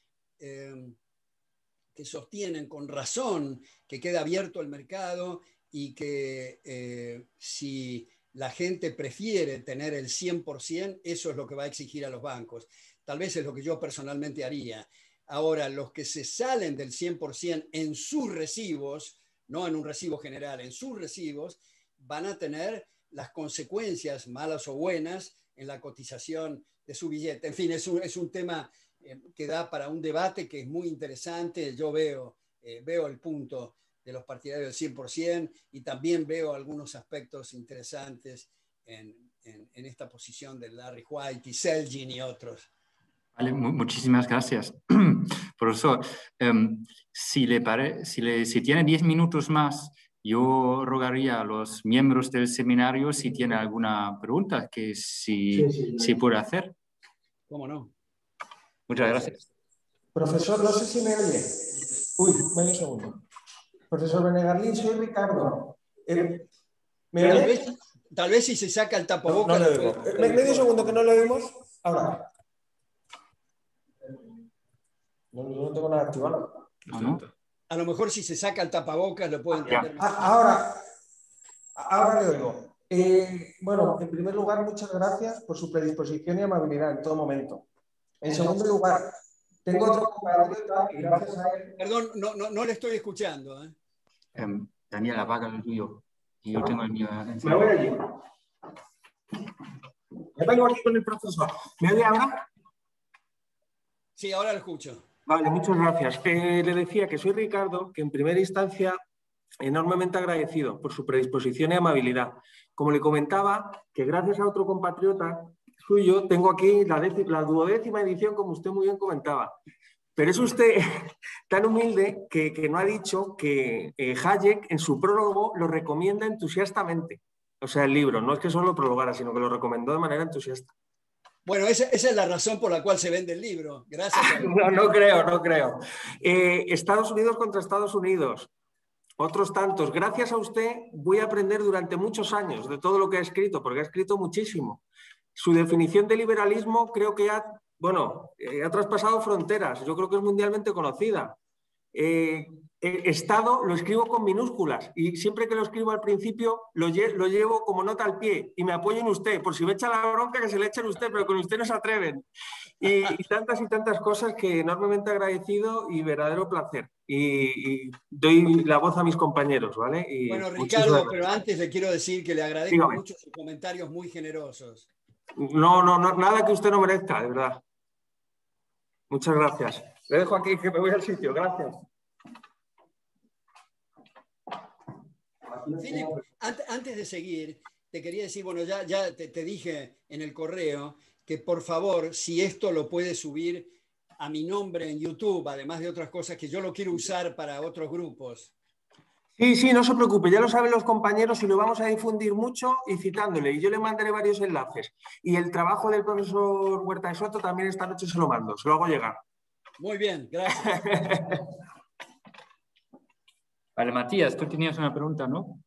que sostienen con razón que queda abierto el mercado y que eh, si la gente prefiere tener el 100%, eso es lo que va a exigir a los bancos. Tal vez es lo que yo personalmente haría. Ahora, los que se salen del 100% en sus recibos, no en un recibo general, en sus recibos, van a tener las consecuencias, malas o buenas, en la cotización de su billete. En fin, es es un tema eh, queda para un debate que es muy interesante. Yo veo, eh, veo el punto de los partidarios del 100% y también veo algunos aspectos interesantes en, en, esta posición de Larry White y Selgin y otros. Vale, muchísimas gracias. [clears throat] Profesor, em, si, le si, le, si tiene 10 minutos más, yo rogaría a los miembros del seminario si tiene alguna pregunta que si, sí, si puede hacer. ¿Cómo no? Muchas gracias. Profesor, no sé si me oye. Uy, medio segundo. Profesor Benegarlín, soy Ricardo. Eh, ¿Me tal, vez, tal vez si se saca el tapabocas. lo eh, Me, medio segundo que no lo vemos. Ahora. No, tengo nada activado. Ah, A lo mejor si se saca el tapabocas lo pueden entender. Ah, ahora, ahora le oigo. Eh, bueno, en primer lugar, muchas gracias por su predisposición y amabilidad en todo momento. En segundo lugar, tengo otro compatriota. y gracias a él... Perdón, no, no, no le estoy escuchando. ¿eh? Em, Daniel, apaga el tuyo. Y yo tengo el mío. ¿eh? Me voy allí. Ya vengo aquí con el profesor. ¿Me oye ahora? Sí, ahora lo escucho. Vale, muchas gracias. Eh, le decía que soy Ricardo, que en primera instancia enormemente agradecido por su predisposición y amabilidad. Como le comentaba, que gracias a otro compatriota yo tengo aquí la, duodécima edición, como usted muy bien comentaba. Pero es usted [laughs] tan humilde que, no ha dicho que eh, Hayek en su prólogo lo recomienda entusiastamente. O sea, el libro, no es que solo lo prologara, sino que lo recomendó de manera entusiasta. Bueno, esa, es la razón por la cual se vende el libro. Gracias. [laughs] no, no creo, no creo. Eh, Estados Unidos contra Estados Unidos. Otros tantos. Gracias a usted voy a aprender durante muchos años de todo lo que ha escrito, porque ha escrito muchísimo su definición de liberalismo creo que ha, bueno, eh, ha traspasado fronteras, yo creo que es mundialmente conocida. Eh, Estado lo escribo con minúsculas y siempre que lo escribo al principio lo, lo, llevo como nota al pie y me apoyo en usted, por si me echa la bronca que se le echen usted, pero con usted no se atreven. Y, tantas y tantas cosas que enormemente agradecido y verdadero placer. Y, doy la voz a mis compañeros, ¿vale? bueno, Ricardo, pero antes le quiero decir que le agradezco mucho sus comentarios muy generosos. No, no, nada que usted no merezca, de verdad. Muchas gracias. Le dejo aquí que me voy al sitio. Gracias. antes de seguir, te quería decir, bueno, ya, ya te, te, dije en el correo que por favor, si esto lo puedes subir a mi nombre en YouTube, además de otras cosas que yo lo quiero usar para otros grupos. Sí, sí, no se preocupe, ya lo saben los compañeros y lo vamos a difundir mucho y citándole. Y yo le mandaré varios enlaces. Y el trabajo del profesor Huerta de Soto también esta noche se lo mando, se lo hago llegar. Muy bien, gracias. [laughs] vale, Matías, tú tenías una pregunta, ¿no?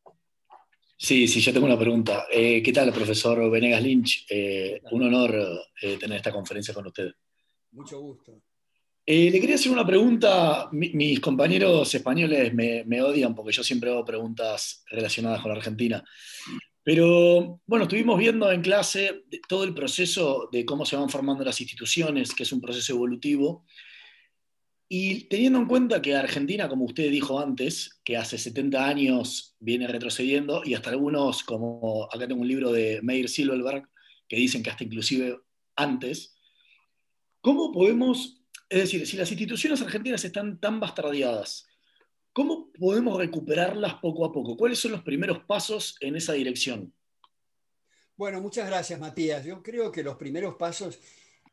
Sí, sí, yo tengo una pregunta. Eh, ¿Qué tal, profesor Venegas Lynch? Eh, un honor eh, tener esta conferencia con usted. Mucho gusto. Eh, le quería hacer una pregunta. mis compañeros españoles me, odian porque yo siempre hago preguntas relacionadas con la Argentina. Pero bueno, estuvimos viendo en clase todo el proceso de cómo se van formando las instituciones, que es un proceso evolutivo. Y teniendo en cuenta que Argentina, como usted dijo antes, que hace 70 años viene retrocediendo, y hasta algunos, como acá tengo un libro de Meir Silverberg, que dicen que hasta inclusive antes, ¿cómo podemos es decir, si las instituciones argentinas están tan bastardeadas, ¿cómo podemos recuperarlas poco a poco? ¿Cuáles son los primeros pasos en esa dirección? Bueno, muchas gracias, Matías. Yo creo que los primeros pasos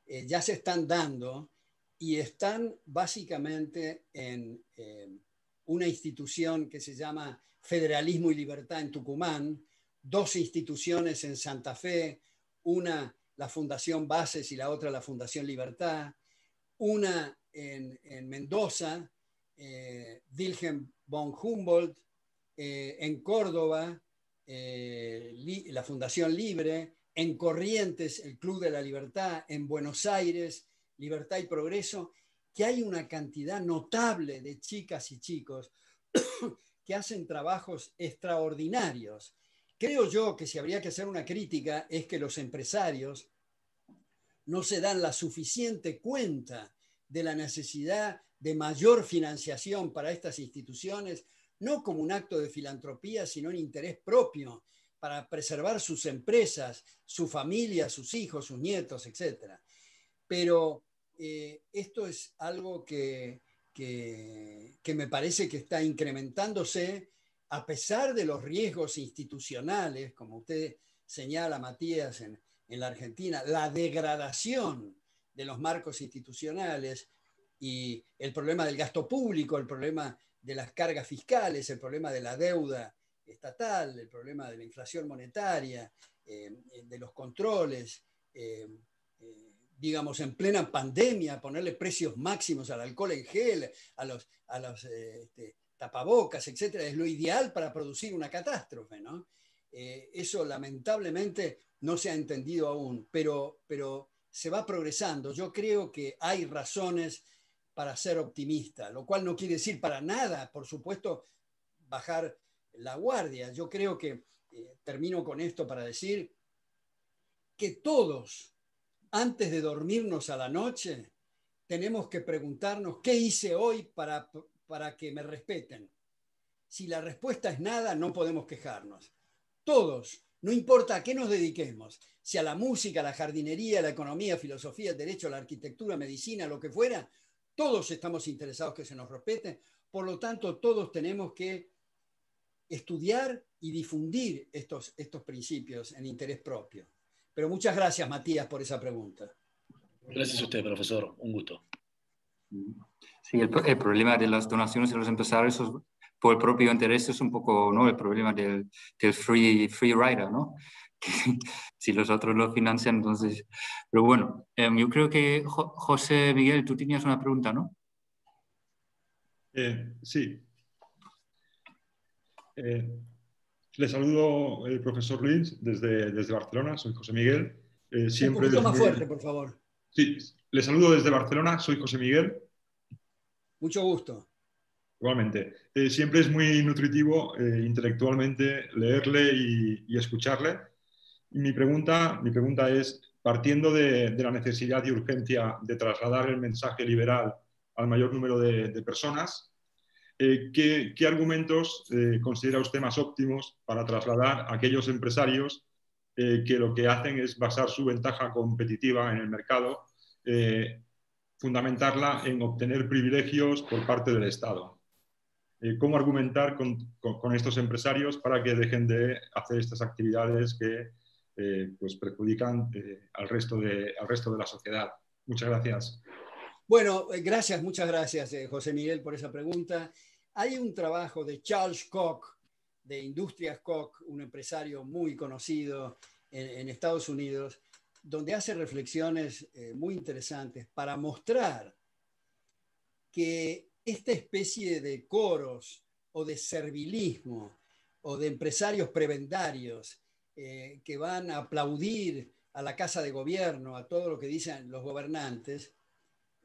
eh, ya se están dando y están básicamente en eh, una institución que se llama Federalismo y Libertad en Tucumán, dos instituciones en Santa Fe, una la Fundación Bases y la otra la Fundación Libertad, una en, Mendoza, eh, Wilhelm von Humboldt, eh, en Córdoba, eh, la Fundación Libre, en Corrientes, el Club de la Libertad, en Buenos Aires, Libertad y Progreso, que hay una cantidad notable de chicas y chicos [coughs] que hacen trabajos extraordinarios. Creo yo que si habría que hacer una crítica es que los empresarios no se dan la suficiente cuenta de la necesidad de mayor financiación para estas instituciones, no como un acto de filantropía, sino en interés propio, para preservar sus empresas, su familia, sus hijos, sus nietos, etc. Pero eh, esto es algo que, que, me parece que está incrementándose a pesar de los riesgos institucionales, como usted señala, Matías, en, en la Argentina, la degradación de los marcos institucionales y el problema del gasto público, el problema de las cargas fiscales, el problema de la deuda estatal, el problema de la inflación monetaria, eh, de los controles, eh, eh, digamos, en plena pandemia, ponerle precios máximos al alcohol en gel, a los, a los este, tapabocas, etcétera, es lo ideal para producir una catástrofe, eso lamentablemente no se ha entendido aún, pero, pero se va progresando. Yo creo que hay razones para ser optimista, lo cual no quiere decir para nada, por supuesto, bajar la guardia. Yo creo que, eh, termino con esto para decir, que todos, antes de dormirnos a la noche, tenemos que preguntarnos, ¿qué hice hoy para, para que me respeten? Si la respuesta es nada, no podemos quejarnos. Todos no importa a qué nos dediquemos, si a la música, a la jardinería, a la economía, filosofía, el derecho, a la arquitectura, medicina, lo que fuera, todos estamos interesados que se nos respeten. por lo tanto todos tenemos que estudiar y difundir estos, estos principios en interés propio. Pero muchas gracias, Matías, por esa pregunta. Gracias a usted, profesor. Un gusto. Sí, el, problema de las donaciones de los empresarios por el propio interés es un poco ¿no? el problema del, free, free rider, ¿no? [laughs] si los otros lo financian, entonces... Pero bueno, em, yo creo que José Miguel, tú tenías una pregunta, ¿no? Eh, sí. Eh, le saludo el eh, profesor Luis desde, desde Barcelona, soy José Miguel. siempre Un más fuerte, por favor. Sí, le saludo desde Barcelona, soy José Miguel. Mucho gusto. Igualmente. Eh, siempre es muy nutritivo eh, intelectualmente leerle y, escucharle. mi, pregunta, mi pregunta es, partiendo de, la necesidad y urgencia de trasladar el mensaje liberal al mayor número de, personas, eh, ¿qué, ¿qué, argumentos considera usted más óptimos para trasladar a aquellos empresarios que lo que hacen es basar su ventaja competitiva en el mercado, fundamentarla en obtener privilegios por parte del Estado? Eh, cómo argumentar con, estos empresarios para que dejen de hacer estas actividades que eh, pues perjudican eh, al, resto de, al resto de la sociedad. Muchas gracias. Bueno, gracias, muchas gracias José Miguel por esa pregunta. Hay un trabajo de Charles Koch, de Industrias Koch, un empresario muy conocido en, en Estados Unidos, donde hace reflexiones muy interesantes para mostrar que esta especie de coros o de servilismo o de empresarios prebendarios eh, que van a aplaudir a la Casa de Gobierno, a todo lo que dicen los gobernantes,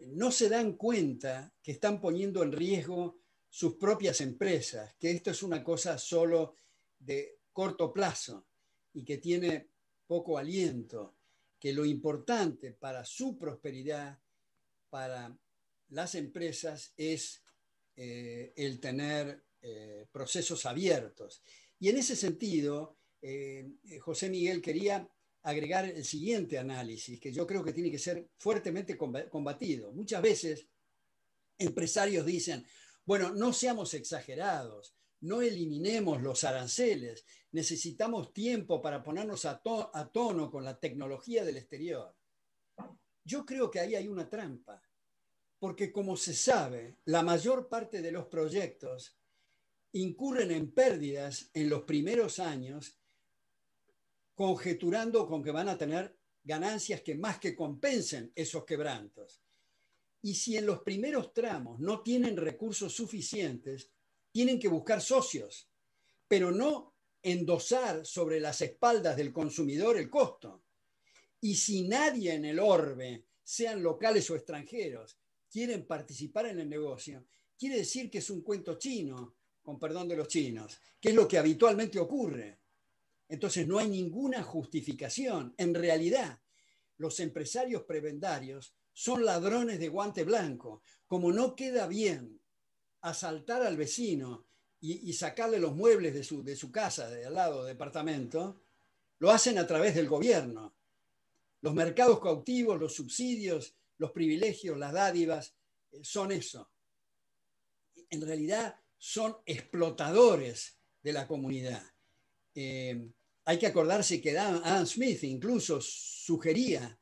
no se dan cuenta que están poniendo en riesgo sus propias empresas, que esto es una cosa solo de corto plazo y que tiene poco aliento, que lo importante para su prosperidad, para las empresas es eh, el tener eh, procesos abiertos. Y en ese sentido, eh, José Miguel quería agregar el siguiente análisis, que yo creo que tiene que ser fuertemente combatido. Muchas veces empresarios dicen, bueno, no seamos exagerados, no eliminemos los aranceles, necesitamos tiempo para ponernos a tono con la tecnología del exterior. Yo creo que ahí hay una trampa porque como se sabe, la mayor parte de los proyectos incurren en pérdidas en los primeros años, conjeturando con que van a tener ganancias que más que compensen esos quebrantos. Y si en los primeros tramos no tienen recursos suficientes, tienen que buscar socios, pero no endosar sobre las espaldas del consumidor el costo. Y si nadie en el orbe, sean locales o extranjeros, quieren participar en el negocio, quiere decir que es un cuento chino, con perdón de los chinos, que es lo que habitualmente ocurre. Entonces no hay ninguna justificación. En realidad, los empresarios prebendarios son ladrones de guante blanco. Como no queda bien asaltar al vecino y, sacarle los muebles de su, casa, de al lado, del departamento, lo hacen a través del gobierno. Los mercados cautivos, los subsidios, los privilegios, las dádivas, eh, son eso. En realidad son explotadores de la comunidad. Eh, hay que acordarse que Adam Smith incluso sugería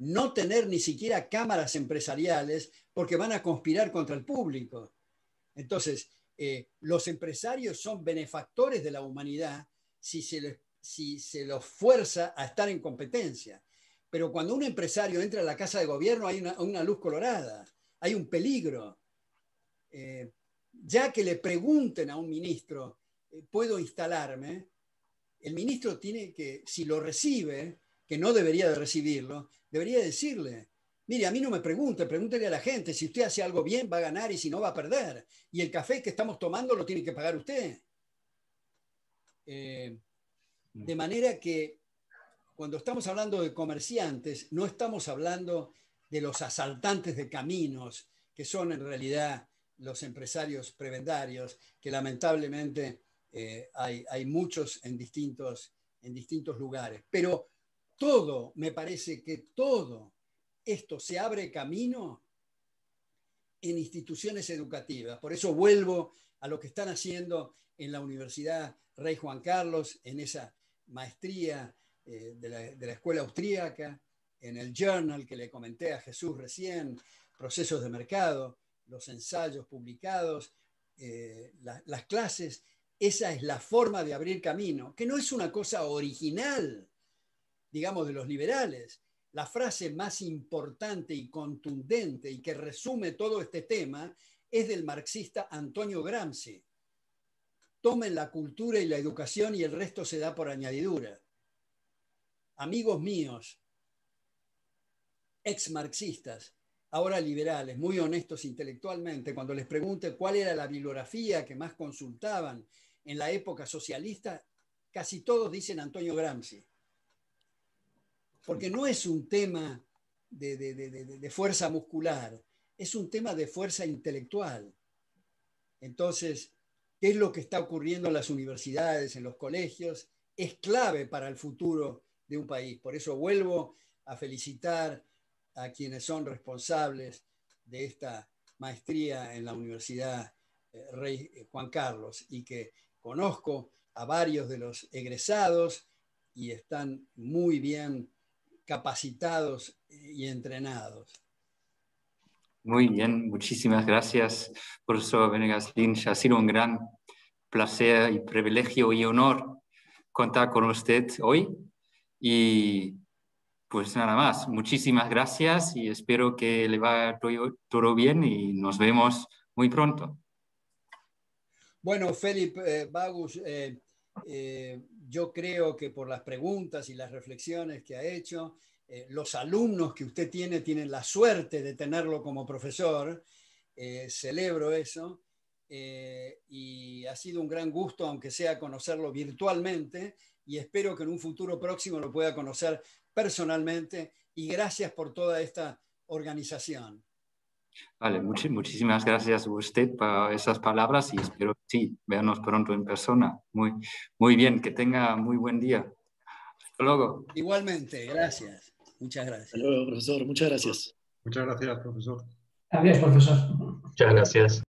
no tener ni siquiera cámaras empresariales porque van a conspirar contra el público. Entonces, eh, los empresarios son benefactores de la humanidad si si se los fuerza a estar en competencia. Pero cuando un empresario entra a la casa de gobierno hay una, luz colorada, hay un peligro. Eh, ya que le pregunten a un ministro, eh, ¿puedo instalarme? El ministro tiene que, si lo recibe, que no debería de recibirlo, debería decirle, mire, a mí no me pregunte, pregúntele a la gente, si usted hace algo bien va a ganar y si no va a perder. Y el café que estamos tomando lo tiene que pagar usted. Eh, de manera que cuando estamos hablando de comerciantes, no estamos hablando de los asaltantes de caminos, que son en realidad los empresarios prebendarios, que lamentablemente eh, hay, muchos en distintos, en distintos lugares. Pero todo, me parece que todo esto se abre camino en instituciones educativas. Por eso vuelvo a lo que están haciendo en la Universidad Rey Juan Carlos, en esa maestría eh, de, la, escuela austríaca, en el journal que le comenté a Jesús recién, procesos de mercado, los ensayos publicados, eh, las clases, esa es la forma de abrir camino, que no es una cosa original, digamos, de los liberales. La frase más importante y contundente y que resume todo este tema es del marxista Antonio Gramsci. Tomen la cultura y la educación y el resto se da por añadidura amigos míos, ex marxistas, ahora liberales, muy honestos intelectualmente, cuando les pregunte cuál era la bibliografía que más consultaban en la época socialista, casi todos dicen Antonio Gramsci. Porque no es un tema de, de fuerza muscular, es un tema de fuerza intelectual. Entonces, ¿qué es lo que está ocurriendo en las universidades, en los colegios? Es clave para el futuro de un país. Por eso vuelvo a felicitar a quienes son responsables de esta maestría en la Universidad eh, Rey eh, Juan Carlos y que conozco a varios de los egresados y están muy bien capacitados eh, y entrenados. Muy bien, muchísimas gracias, profesor Venegas Ha sido un gran placer y privilegio y honor contar con usted hoy y pues nada más, muchísimas gracias y espero que le va todo bien y nos vemos muy pronto. Bueno, Felipe eh, Bagus, eh, eh, yo creo que por las preguntas y las reflexiones que ha hecho, los alumnos que usted tiene tienen la suerte de tenerlo como profesor, celebro eso, y ha sido un gran gusto, aunque sea conocerlo virtualmente, y espero que en un futuro próximo lo pueda conocer personalmente y gracias por toda esta organización. Vale, muchísimas gracias a usted por esas palabras y espero, sí, vernos pronto en persona. Muy, muy bien, que tenga muy buen día. Hasta luego. Igualmente, gracias. Muchas gracias. Hasta luego, profesor. Muchas gracias. Muchas gracias, profesor. Adiós, profesor. Muchas gracias.